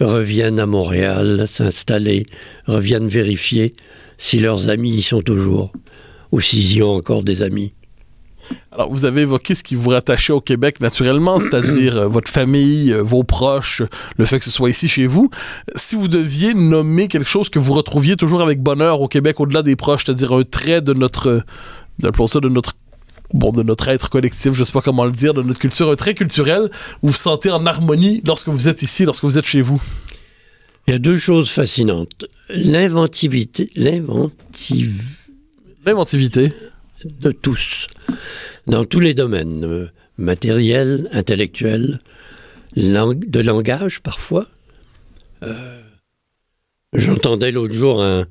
reviennent à Montréal s'installer, reviennent vérifier si leurs amis y sont toujours ou s'ils y ont encore des amis. Alors, vous avez évoqué ce qui vous rattachait au Québec
naturellement, c'est-à-dire euh, votre famille, euh, vos proches, le fait que ce soit ici chez vous. Si vous deviez nommer quelque chose que vous retrouviez toujours avec bonheur au Québec, au-delà des proches, c'est-à-dire un trait de notre, de, euh, ça, de notre bon, de notre être collectif, je ne sais pas comment le dire, de notre culture, très culturelle, vous vous sentez en harmonie lorsque vous êtes ici, lorsque vous êtes chez vous
Il y a deux choses fascinantes. L'inventivité. l'inventivité, L'inventivité. De tous. Dans tous les domaines, euh, matériel, intellectuel, de langage parfois. Euh, j'entendais l'autre jour un,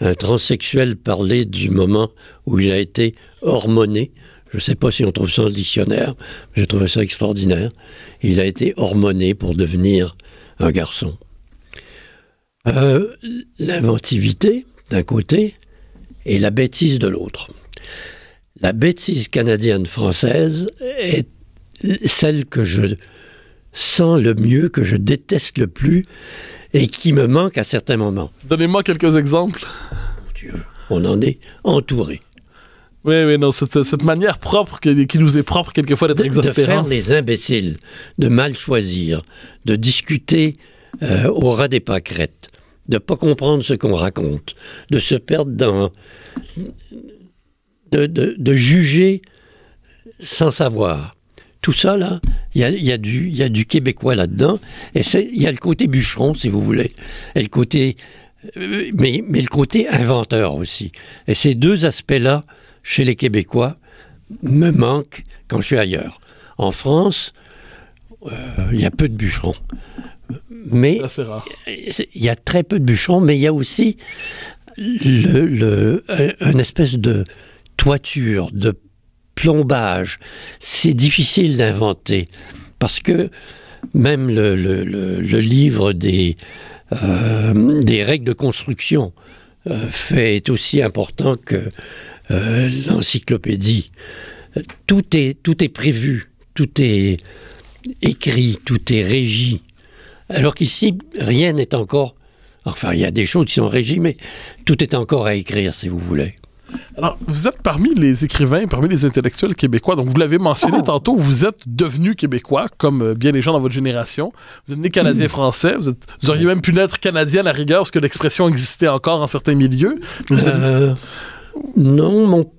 un transsexuel parler du moment où il a été hormoné je ne sais pas si on trouve ça dans le dictionnaire, mais je trouvé ça extraordinaire. Il a été hormoné pour devenir un garçon. Euh, l'inventivité, d'un côté, et la bêtise de l'autre. La bêtise canadienne-française est celle que je sens le mieux, que je déteste le plus, et qui me manque à certains moments. Donnez-moi quelques exemples. Dieu, on en est
entouré. Oui, oui, non, cette, cette manière propre qui, nous est propre quelquefois d'être exaspérés. De faire les
imbéciles, de mal choisir, de discuter euh, au ras des pâquerettes, de ne pas comprendre ce qu'on raconte, de se perdre dans... de, juger sans savoir tout ça, là, il y a, du québécois là-dedans. Et il y a le côté bûcheron, si vous voulez, et le côté, euh, mais, mais le côté inventeur aussi. Et ces deux aspects-là chez les Québécois me manque quand je suis ailleurs. En France, euh, il y a peu de bûcherons. Mais il y a très peu de bûcherons, mais il y a aussi le, euh, une espèce de toiture, de plombage. C'est difficile d'inventer parce que même le, livre euh, des, règles de construction fait est aussi important que euh, l'encyclopédie. Tout est, tout est prévu, tout est écrit, tout est régi. Alors qu'ici, rien n'est encore. Enfin, il y a des choses qui sont régies, mais tout est encore à écrire, si vous voulez. Alors,
vous êtes parmi les écrivains, parmi les intellectuels québécois. Donc, vous l'avez mentionné oh! tantôt, vous êtes devenu québécois, comme euh, bien les gens dans votre génération. Vous êtes né canadien-français. Hmm. Vous, auriez même pu naître canadien à la rigueur, parce que l'expression existait encore en certains milieux. Vous êtes... Euh, non, mon...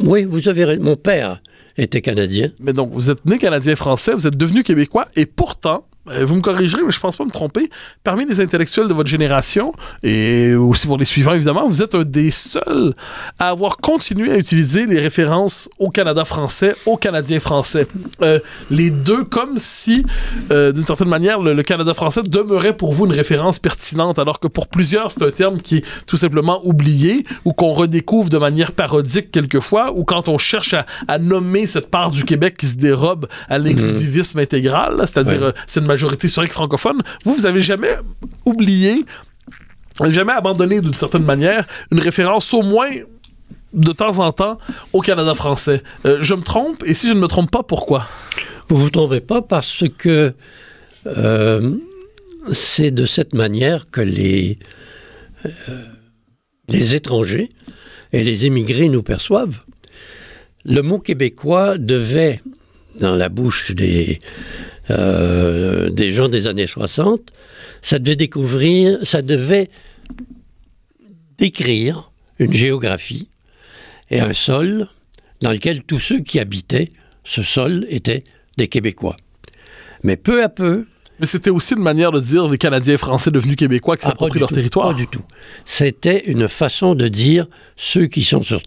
Oui, vous avez Mon père était canadien. Mais donc, vous êtes né canadien-français, vous êtes devenu québécois, et pourtant, euh, vous me corrigerez, mais je ne pense pas me tromper, parmi les intellectuels de votre génération, et aussi pour les suivants évidemment, vous êtes un des seuls à avoir continué à utiliser les références au Canada français, au Canadien français. Euh, les deux comme si, euh, d'une certaine manière, le, Canada français demeurait pour vous une référence pertinente, alors que pour plusieurs, c'est un terme qui est tout simplement oublié ou qu'on redécouvre de manière parodique quelquefois, ou quand on cherche à, nommer cette part du Québec qui se dérobe à mhm. l'inclusivisme intégral, c'est-à-dire c'est une majorité historique francophone, vous, vous avez jamais oublié, jamais abandonné d'une certaine manière une référence au moins de temps en temps au Canada français. Euh, je me trompe, et si je ne me trompe pas, pourquoi
Vous ne vous trompez pas parce que euh, c'est de cette manière que les, euh, les étrangers et les émigrés nous perçoivent. Le mot québécois devait, dans la bouche des, euh, des gens des années 60, ça devait découvrir, ça devait décrire une géographie et un sol dans lequel tous ceux qui habitaient ce sol étaient des Québécois. Mais peu à peu. Mais c'était aussi une manière de dire les Canadiens et Français devenus Québécois qui ah, s'approprient leur territoire. Pas du tout. C'était une façon de dire ceux qui sont sur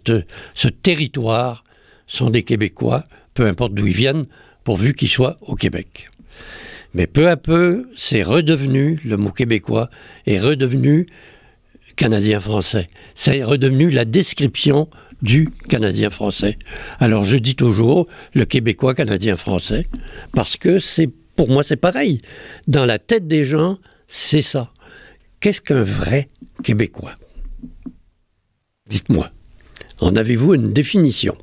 ce territoire sont des Québécois, peu importe d'où ils viennent, pourvu qu'ils soient au Québec. Mais peu à peu, c'est redevenu, le mot québécois est redevenu canadien-français. C'est redevenu la description du canadien-français. Alors je dis toujours le québécois canadien-français, parce que c'est pour moi c'est pareil. Dans la tête des gens, c'est ça. Qu'est-ce qu'un vrai québécois Dites-moi. En avez-vous une définition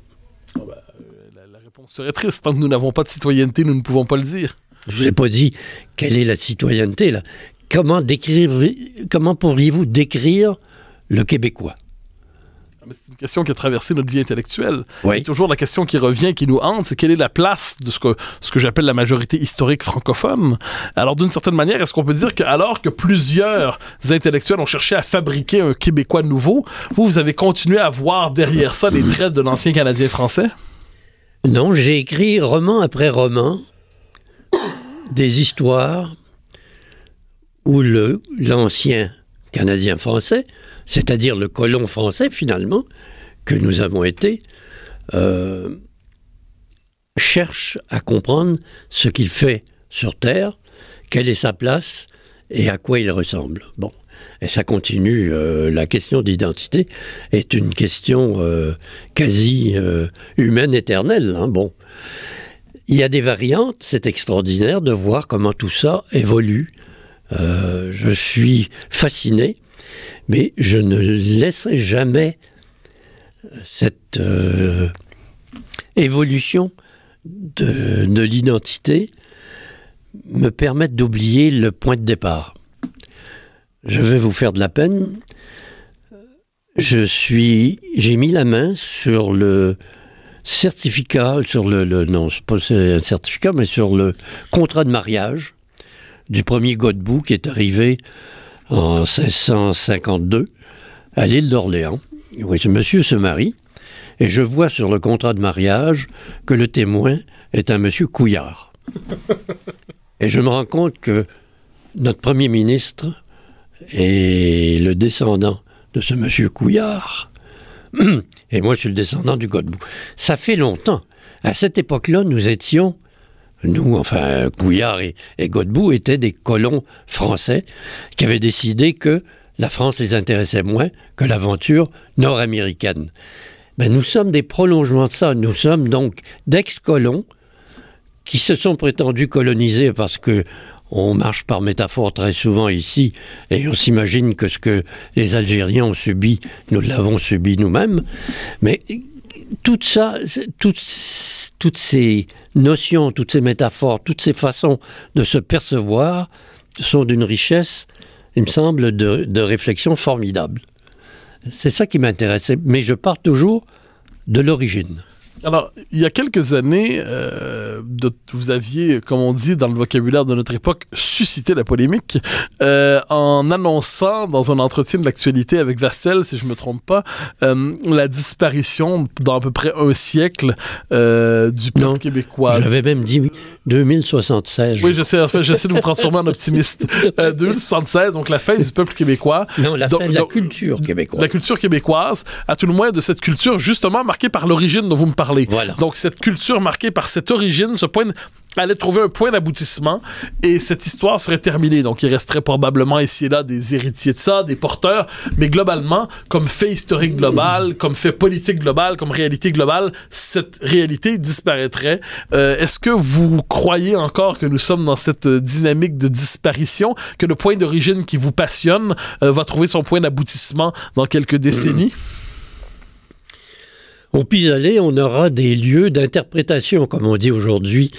ben, euh, la réponse
serait triste. Tant que nous n'avons pas de citoyenneté,
nous ne pouvons pas le dire. Je ne vous ai pas dit quelle est la citoyenneté, là. Comment, décrire, comment pourriez-vous décrire le Québécois ah, c'est une question
qui a traversé notre vie intellectuelle. Oui. toujours la question qui revient, qui nous hante, c'est quelle est la place de ce que, ce que j'appelle la majorité historique francophone. Alors, d'une certaine manière, est-ce qu'on peut dire que, alors que plusieurs intellectuels ont cherché à fabriquer un Québécois nouveau, vous, vous avez continué à voir
derrière ça les traits de l'ancien Canadien français? Non, j'ai écrit roman après roman des histoires où l'ancien Canadien français, c'est-à-dire le colon français finalement, que nous avons été, euh, cherche à comprendre ce qu'il fait sur Terre, quelle est sa place et à quoi il ressemble. Bon, et ça continue, euh, la question d'identité est une question euh, quasi humaine éternelle. Hein, bon. Il y a des variantes, c'est extraordinaire de voir comment tout ça évolue. Euh, je suis fasciné, mais je ne laisserai jamais euh, cette euh, évolution de, de l'identité me permettre d'oublier le point de départ. Je vais vous faire de la peine. Je suis, j'ai mis la main sur le certificat, sur le, non, un certificat, mais sur le contrat de mariage du premier Godbout qui est arrivé en 1652 à l'île d'Orléans. Oui, ce monsieur se marie, et je vois sur le contrat de mariage que le témoin est un monsieur Couillard. et je me rends compte que notre premier ministre est le descendant de ce monsieur Couillard. Et moi, je suis le descendant du Godbout. Ça fait longtemps. À cette époque-là, nous étions, nous, enfin, Couillard et, et Godbout étaient des colons français qui avaient décidé que la France les intéressait moins que l'aventure nord-américaine. mais ben, nous sommes des prolongements de ça. Nous sommes donc d'ex-colons qui se sont prétendus colonisés parce que on marche par métaphore très souvent ici et on s'imagine que ce que les Algériens ont subi, nous l'avons subi nous-mêmes. Mais tout ça, toutes, ces notions, toutes ces métaphores, toutes ces façons de se percevoir sont d'une richesse, il me semble, de, de réflexion formidable. C'est ça qui m'intéresse, Mais je pars toujours de l'origine.
Alors, il y a quelques années, euh, vous aviez, comme on dit dans le vocabulaire de notre époque, suscité la polémique euh, en annonçant dans un entretien de l'actualité avec Vastel, si je ne me trompe pas, euh, la disparition dans à peu près un siècle du peuple québécois. J'avais même dit
2076. Oui,
j'essaie de vous transformer en optimiste. 2076, donc la fin du peuple québécois. Non, la fin de la culture québécoise. La culture québécoise, à tout le moins de cette culture justement marquée par l'origine dont vous me parlez donc cette culture marquée par cette origine, ce point allait trouver un point d'aboutissement et cette histoire serait terminée. Donc il resterait probablement ici et là des héritiers de ça, des porteurs, mais globalement, comme fait historique global, comme fait politique global, comme réalité globale, cette réalité disparaîtrait. Euh, est-ce que vous croyez encore que nous sommes dans cette dynamique de disparition, que le point d'origine qui vous passionne euh, va trouver son point d'aboutissement dans quelques décennies? Euh,
au Pisalé, on aura des lieux d'interprétation, comme on dit aujourd'hui,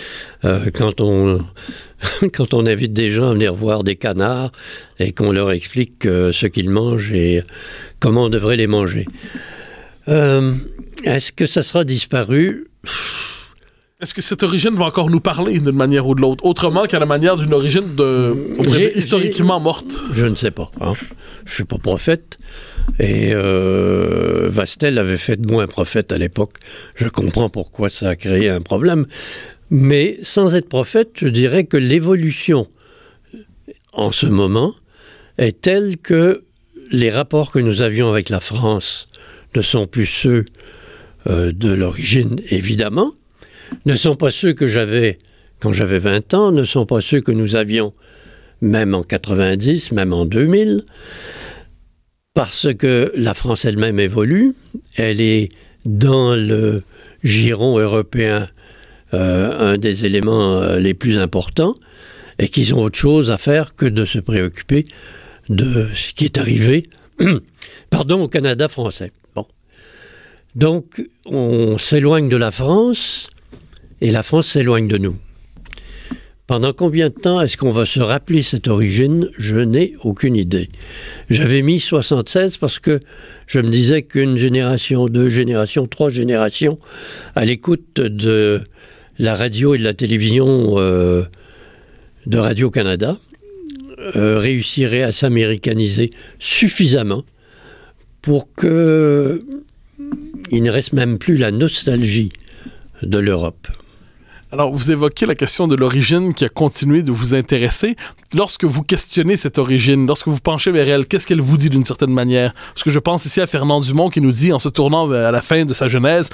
euh, quand on quand on invite des gens à venir voir des canards et qu'on leur explique euh, ce qu'ils mangent et comment on devrait les manger. Euh, est-ce que ça sera disparu Est-ce que cette origine va encore nous
parler d'une manière ou de l'autre, autrement qu'à la manière d'une origine de, historiquement morte
Je ne sais pas. Hein. Je ne suis pas prophète. Et euh, Vastel avait fait de moi un prophète à l'époque. Je comprends pourquoi ça a créé un problème. Mais sans être prophète, je dirais que l'évolution en ce moment est telle que les rapports que nous avions avec la France ne sont plus ceux euh, de l'origine, évidemment, ne sont pas ceux que j'avais quand j'avais 20 ans, ne sont pas ceux que nous avions même en 90, même en 2000 parce que la France elle-même évolue, elle est dans le giron européen euh, un des éléments euh, les plus importants, et qu'ils ont autre chose à faire que de se préoccuper de ce qui est arrivé pardon, au Canada français. Donc on s'éloigne de la France, et la France s'éloigne de nous. Pendant combien de temps est-ce qu'on va se rappeler cette origine Je n'ai aucune idée. J'avais mis 76 parce que je me disais qu'une génération, deux générations, trois générations, à l'écoute de la radio et de la télévision euh, de Radio-Canada, réussiraient euh, réussirait à s'américaniser suffisamment pour que il ne reste même plus la nostalgie de l'Europe. Alors, vous évoquez la
question de l'origine qui a continué de vous intéresser. Lorsque vous questionnez cette origine, lorsque vous penchez vers elle, qu'est-ce qu'elle vous dit d'une certaine manière? Parce que je pense ici à Fernand Dumont qui nous dit, en se tournant à la fin de sa genèse,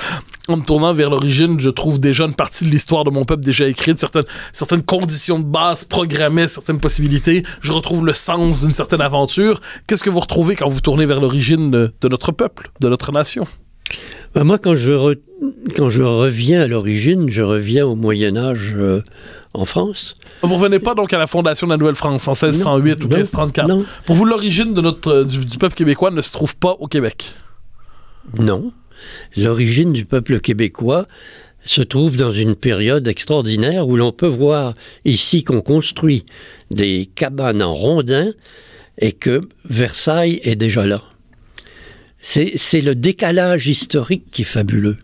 en me tournant vers l'origine, je trouve déjà une partie de l'histoire de mon peuple déjà écrite, certaines, certaines conditions de base programmées, certaines possibilités. Je retrouve le sens d'une certaine aventure. Qu'est-ce que vous retrouvez quand vous tournez vers l'origine de notre peuple, de notre nation?
Bah, moi, quand je, quand je reviens à l'origine, je reviens au Moyen Âge euh, en France.
Vous revenez pas donc à la fondation de la Nouvelle-France en 1608 ou
1534.
Pour vous, l'origine euh, du, du, peuple québécois ne se trouve pas au Québec.
Non, l'origine du peuple québécois se trouve dans une période extraordinaire où l'on peut voir ici qu'on construit des cabanes en rondins et que Versailles est déjà là. C'est le décalage historique qui est fabuleux.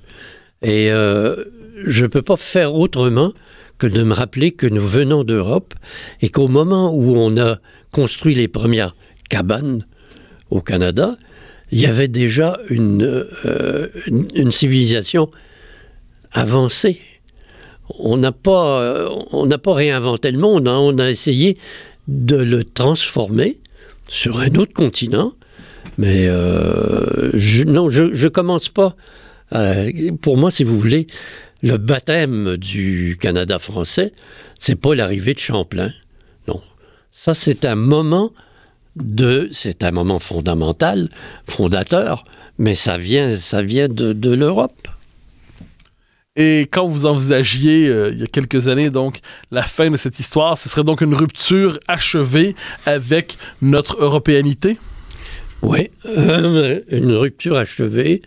Et euh, je ne peux pas faire autrement que de me rappeler que nous venons d'Europe et qu'au moment où on a construit les premières cabanes au Canada, il y avait déjà une, euh, civilisation avancée. On n'a pas, pas réinventé le monde, hein. on a essayé de le transformer sur un autre continent mais euh, non, je, commence pas. Euh, pour moi, si vous voulez, le baptême du Canada français, c'est pas l'arrivée de Champlain. Non. Ça, c'est un moment de. C'est un moment fondamental, fondateur, mais ça vient, ça vient de, l'Europe. Et quand vous envisagiez, euh, il y a quelques années,
donc, la fin de cette histoire, ce serait donc une rupture achevée avec notre européanité? Oui, euh, une rupture achevée,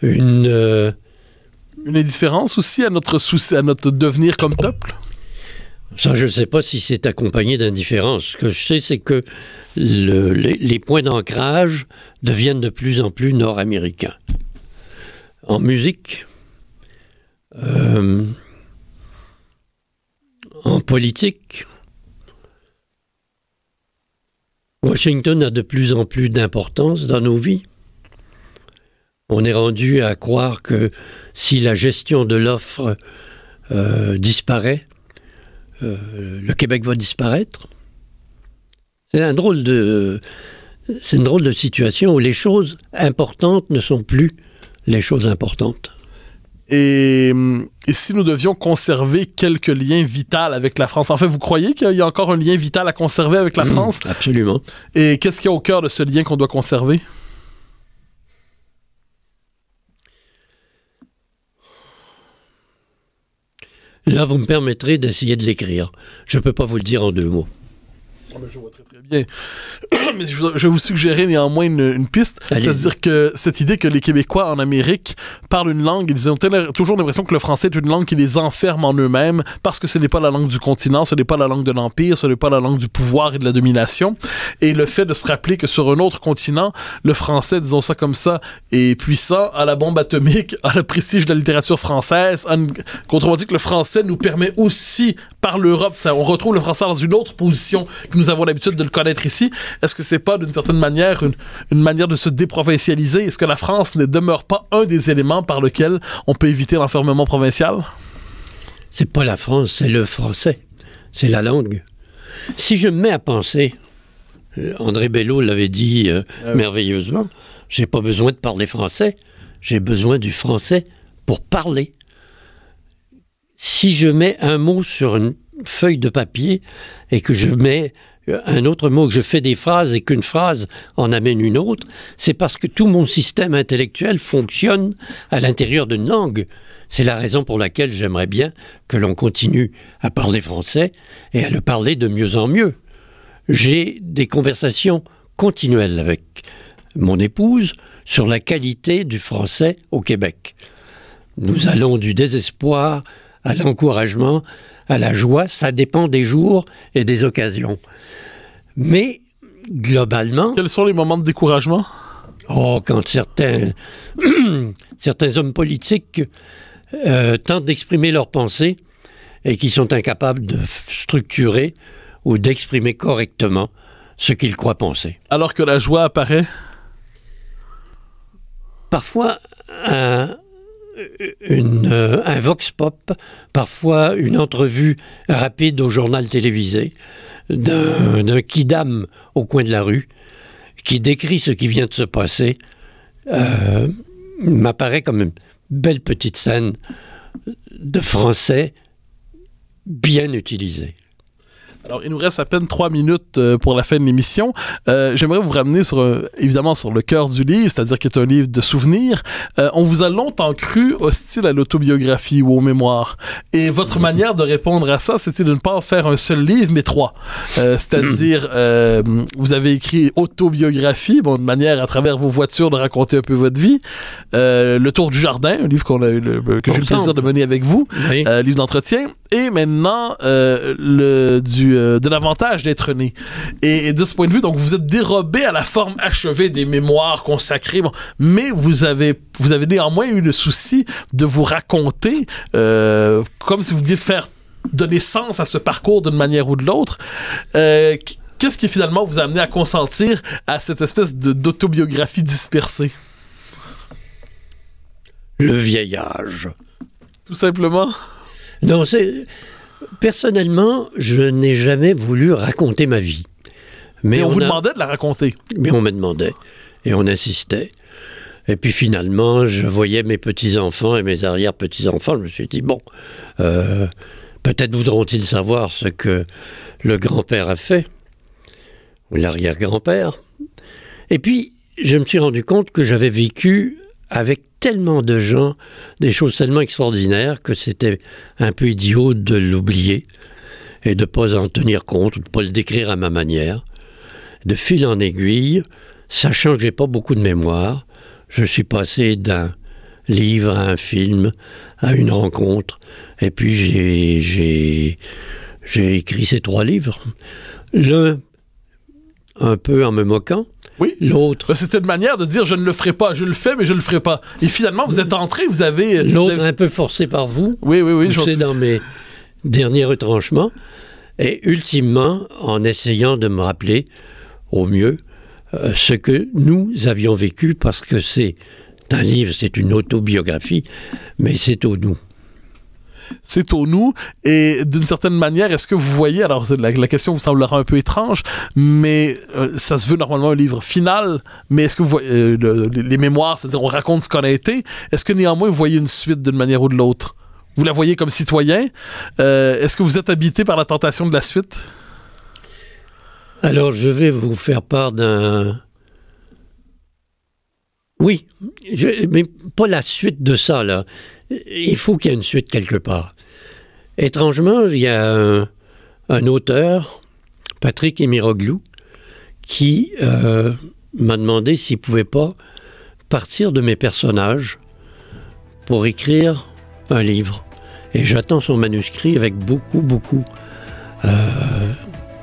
une... Euh, une indifférence aussi à notre, souci, à notre devenir comme peuple ça, je ne sais pas si c'est accompagné d'indifférence. Ce que je sais, c'est que les, points d'ancrage deviennent de plus en plus nord-américains. En musique, euh, en politique, Washington a de plus en plus d'importance dans nos vies. On est rendu à croire que si la gestion de l'offre euh, disparaît, euh, le Québec va disparaître. C'est un c'est une drôle de situation où les choses importantes ne sont plus les choses importantes. Euh, et, si nous devions conserver quelques liens
vitaux avec la France, en fait, vous croyez qu'il y a encore un lien vital à conserver avec la hmm, France Absolument. Et qu'est-ce qu'il y a au cœur de ce lien qu'on doit conserver
Là, vous me permettrez d'essayer de l'écrire. Je ne peux pas vous le dire en deux mots. Ah, je vois très,
Mais je, vais vous suggérer néanmoins une, piste, c'est-à-dire que cette idée que les Québécois en Amérique parlent une langue, ils ont toujours l'impression que le français est une langue qui les enferme en eux-mêmes parce que ce n'est pas la langue du continent, ce n'est pas la langue de l'empire, ce n'est pas la langue du pouvoir et de la domination. Et le fait de se rappeler que sur un autre continent, le français, disons ça comme ça, est puissant, à la bombe atomique, à le prestige de la littérature française, dit que le français nous permet aussi, par l'Europe, on retrouve le français dans une autre position que nous avons l'habitude de le connaître être ici, est-ce que c'est pas d'une certaine manière une, manière de se déprovincialiser? Est-ce que la France ne demeure pas un des
éléments par lequel on peut éviter l'enfermement provincial? C'est pas la France, c'est le français. C'est la langue. Si je me mets à penser, euh, André Bello l'avait dit euh, ah merveilleusement, j'ai pas besoin de parler français, j'ai besoin du français pour parler. Si je mets un mot sur une feuille de papier et que je mets euh, un autre mot que je fais des phrases et qu'une phrase en amène une autre, c'est parce que tout mon système intellectuel fonctionne à l'intérieur d'une langue. C'est la raison pour laquelle j'aimerais bien que l'on continue à parler français et à le parler de mieux en mieux. J'ai des conversations continuelles avec mon épouse sur la qualité du français au Québec. Nous allons du désespoir à l'encouragement la joie, ça dépend des jours et des occasions. Mais globalement... Quels sont les moments de découragement Oh, quand certains, certains hommes politiques euh, tentent d'exprimer leurs pensées et qui sont incapables de structurer ou d'exprimer correctement ce qu'ils croient penser.
Alors que la joie apparaît Parfois, un,
euh, un vox pop, parfois une entrevue rapide au journal télévisé d'un kidam au coin de la rue qui décrit ce qui vient de se passer, euh, m'apparaît comme une belle petite scène de français bien utilisée.
Alors, il nous reste à peine trois minutes euh, pour la fin de l'émission. Euh, j'aimerais vous ramener sur, euh, évidemment sur le cœur du livre, c'est-à-dire qu'il est un livre de souvenirs. on vous a longtemps cru hostile à l'autobiographie ou aux mémoires. Et votre mhm. manière de répondre à ça, c'était de ne pas faire un seul livre, mais trois. c'est-à-dire, mhm. vous avez écrit autobiographie, bon, de manière à travers vos voitures de raconter un peu votre vie. le Tour du Jardin, un livre qu'on a eu le, que j'ai eu le plaisir de mener avec vous, un livre d'entretien. Et maintenant, le du euh, de l'avantage d'être né. Et, de ce point de vue, donc vous êtes dérobé à la forme achevée des mémoires consacrées, mais vous avez, vous avez néanmoins eu le souci de vous raconter euh, comme si vous vouliez faire donner sens à ce parcours d'une manière ou de l'autre. Euh, qu'est-ce qui finalement vous a amené à consentir à cette espèce d'autobiographie dispersée
Le vieillage. Tout simplement. Non, c'est Personnellement, je n'ai jamais voulu raconter ma vie. Mais on, vous demandait de la raconter. Mais on me demandait et on insistait. Et puis finalement, je voyais mes petits-enfants et mes arrière-petits-enfants. Je me suis dit, bon, euh, peut-être voudront-ils savoir ce que le grand-père a fait, ou l'arrière-grand-père. Et puis, je me suis rendu compte que j'avais vécu avec tellement de gens, des choses tellement extraordinaires que c'était un peu idiot de l'oublier et de ne pas en tenir compte, de ne pas le décrire à ma manière. De fil en aiguille, sachant que j'ai pas beaucoup de mémoire, je suis passé d'un livre à un film, à une rencontre, et puis j'ai, j'ai écrit ces trois livres. L'un, un peu en me
moquant, oui. l'autre. Ben, C'était une manière de dire je ne le ferai pas, je le fais, mais je ne le ferai pas. Et finalement, vous êtes
entré, vous avez. Euh, l'autre un peu forcé par vous. Oui, oui, oui. Je suis dans mes derniers retranchements. Et ultimement, en essayant de me rappeler au mieux euh, ce que nous avions vécu, parce que c'est un livre, c'est une autobiographie, mais c'est au nous c'est au nous. Et d'une certaine
manière, est-ce que vous voyez, alors la, question vous semblera un peu étrange, mais euh, ça se veut normalement un livre final, mais est-ce que vous voyez euh, les mémoires, c'est-à-dire on raconte ce qu'on a été, est-ce que néanmoins vous voyez une suite d'une manière ou de l'autre Vous la voyez comme citoyen euh, Est-ce que vous êtes habité par la tentation de la suite
Alors je vais vous faire part d'un... Oui, mais pas la suite de ça, là il faut qu'il y ait une suite quelque part. Étrangement, il y a un, auteur, Patrick Emiroglou, qui euh, m'a demandé s'il pouvait pas partir de mes personnages pour écrire un livre. Et j'attends son manuscrit avec beaucoup, beaucoup euh,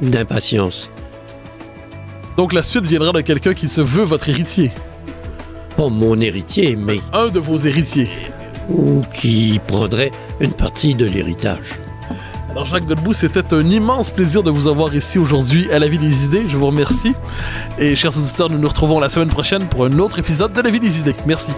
d'impatience. Donc la suite
viendra de quelqu'un qui se veut votre héritier. Pas mon héritier, mais... Un de vos héritiers
ou qui prendrait une partie de l'héritage.
Alors Jacques Godbout, c'était un immense plaisir de vous avoir ici aujourd'hui à La Vie des Idées. Je vous remercie. Et chers auditeurs, nous nous retrouvons la semaine prochaine pour un autre épisode de La Vie des Idées. Merci.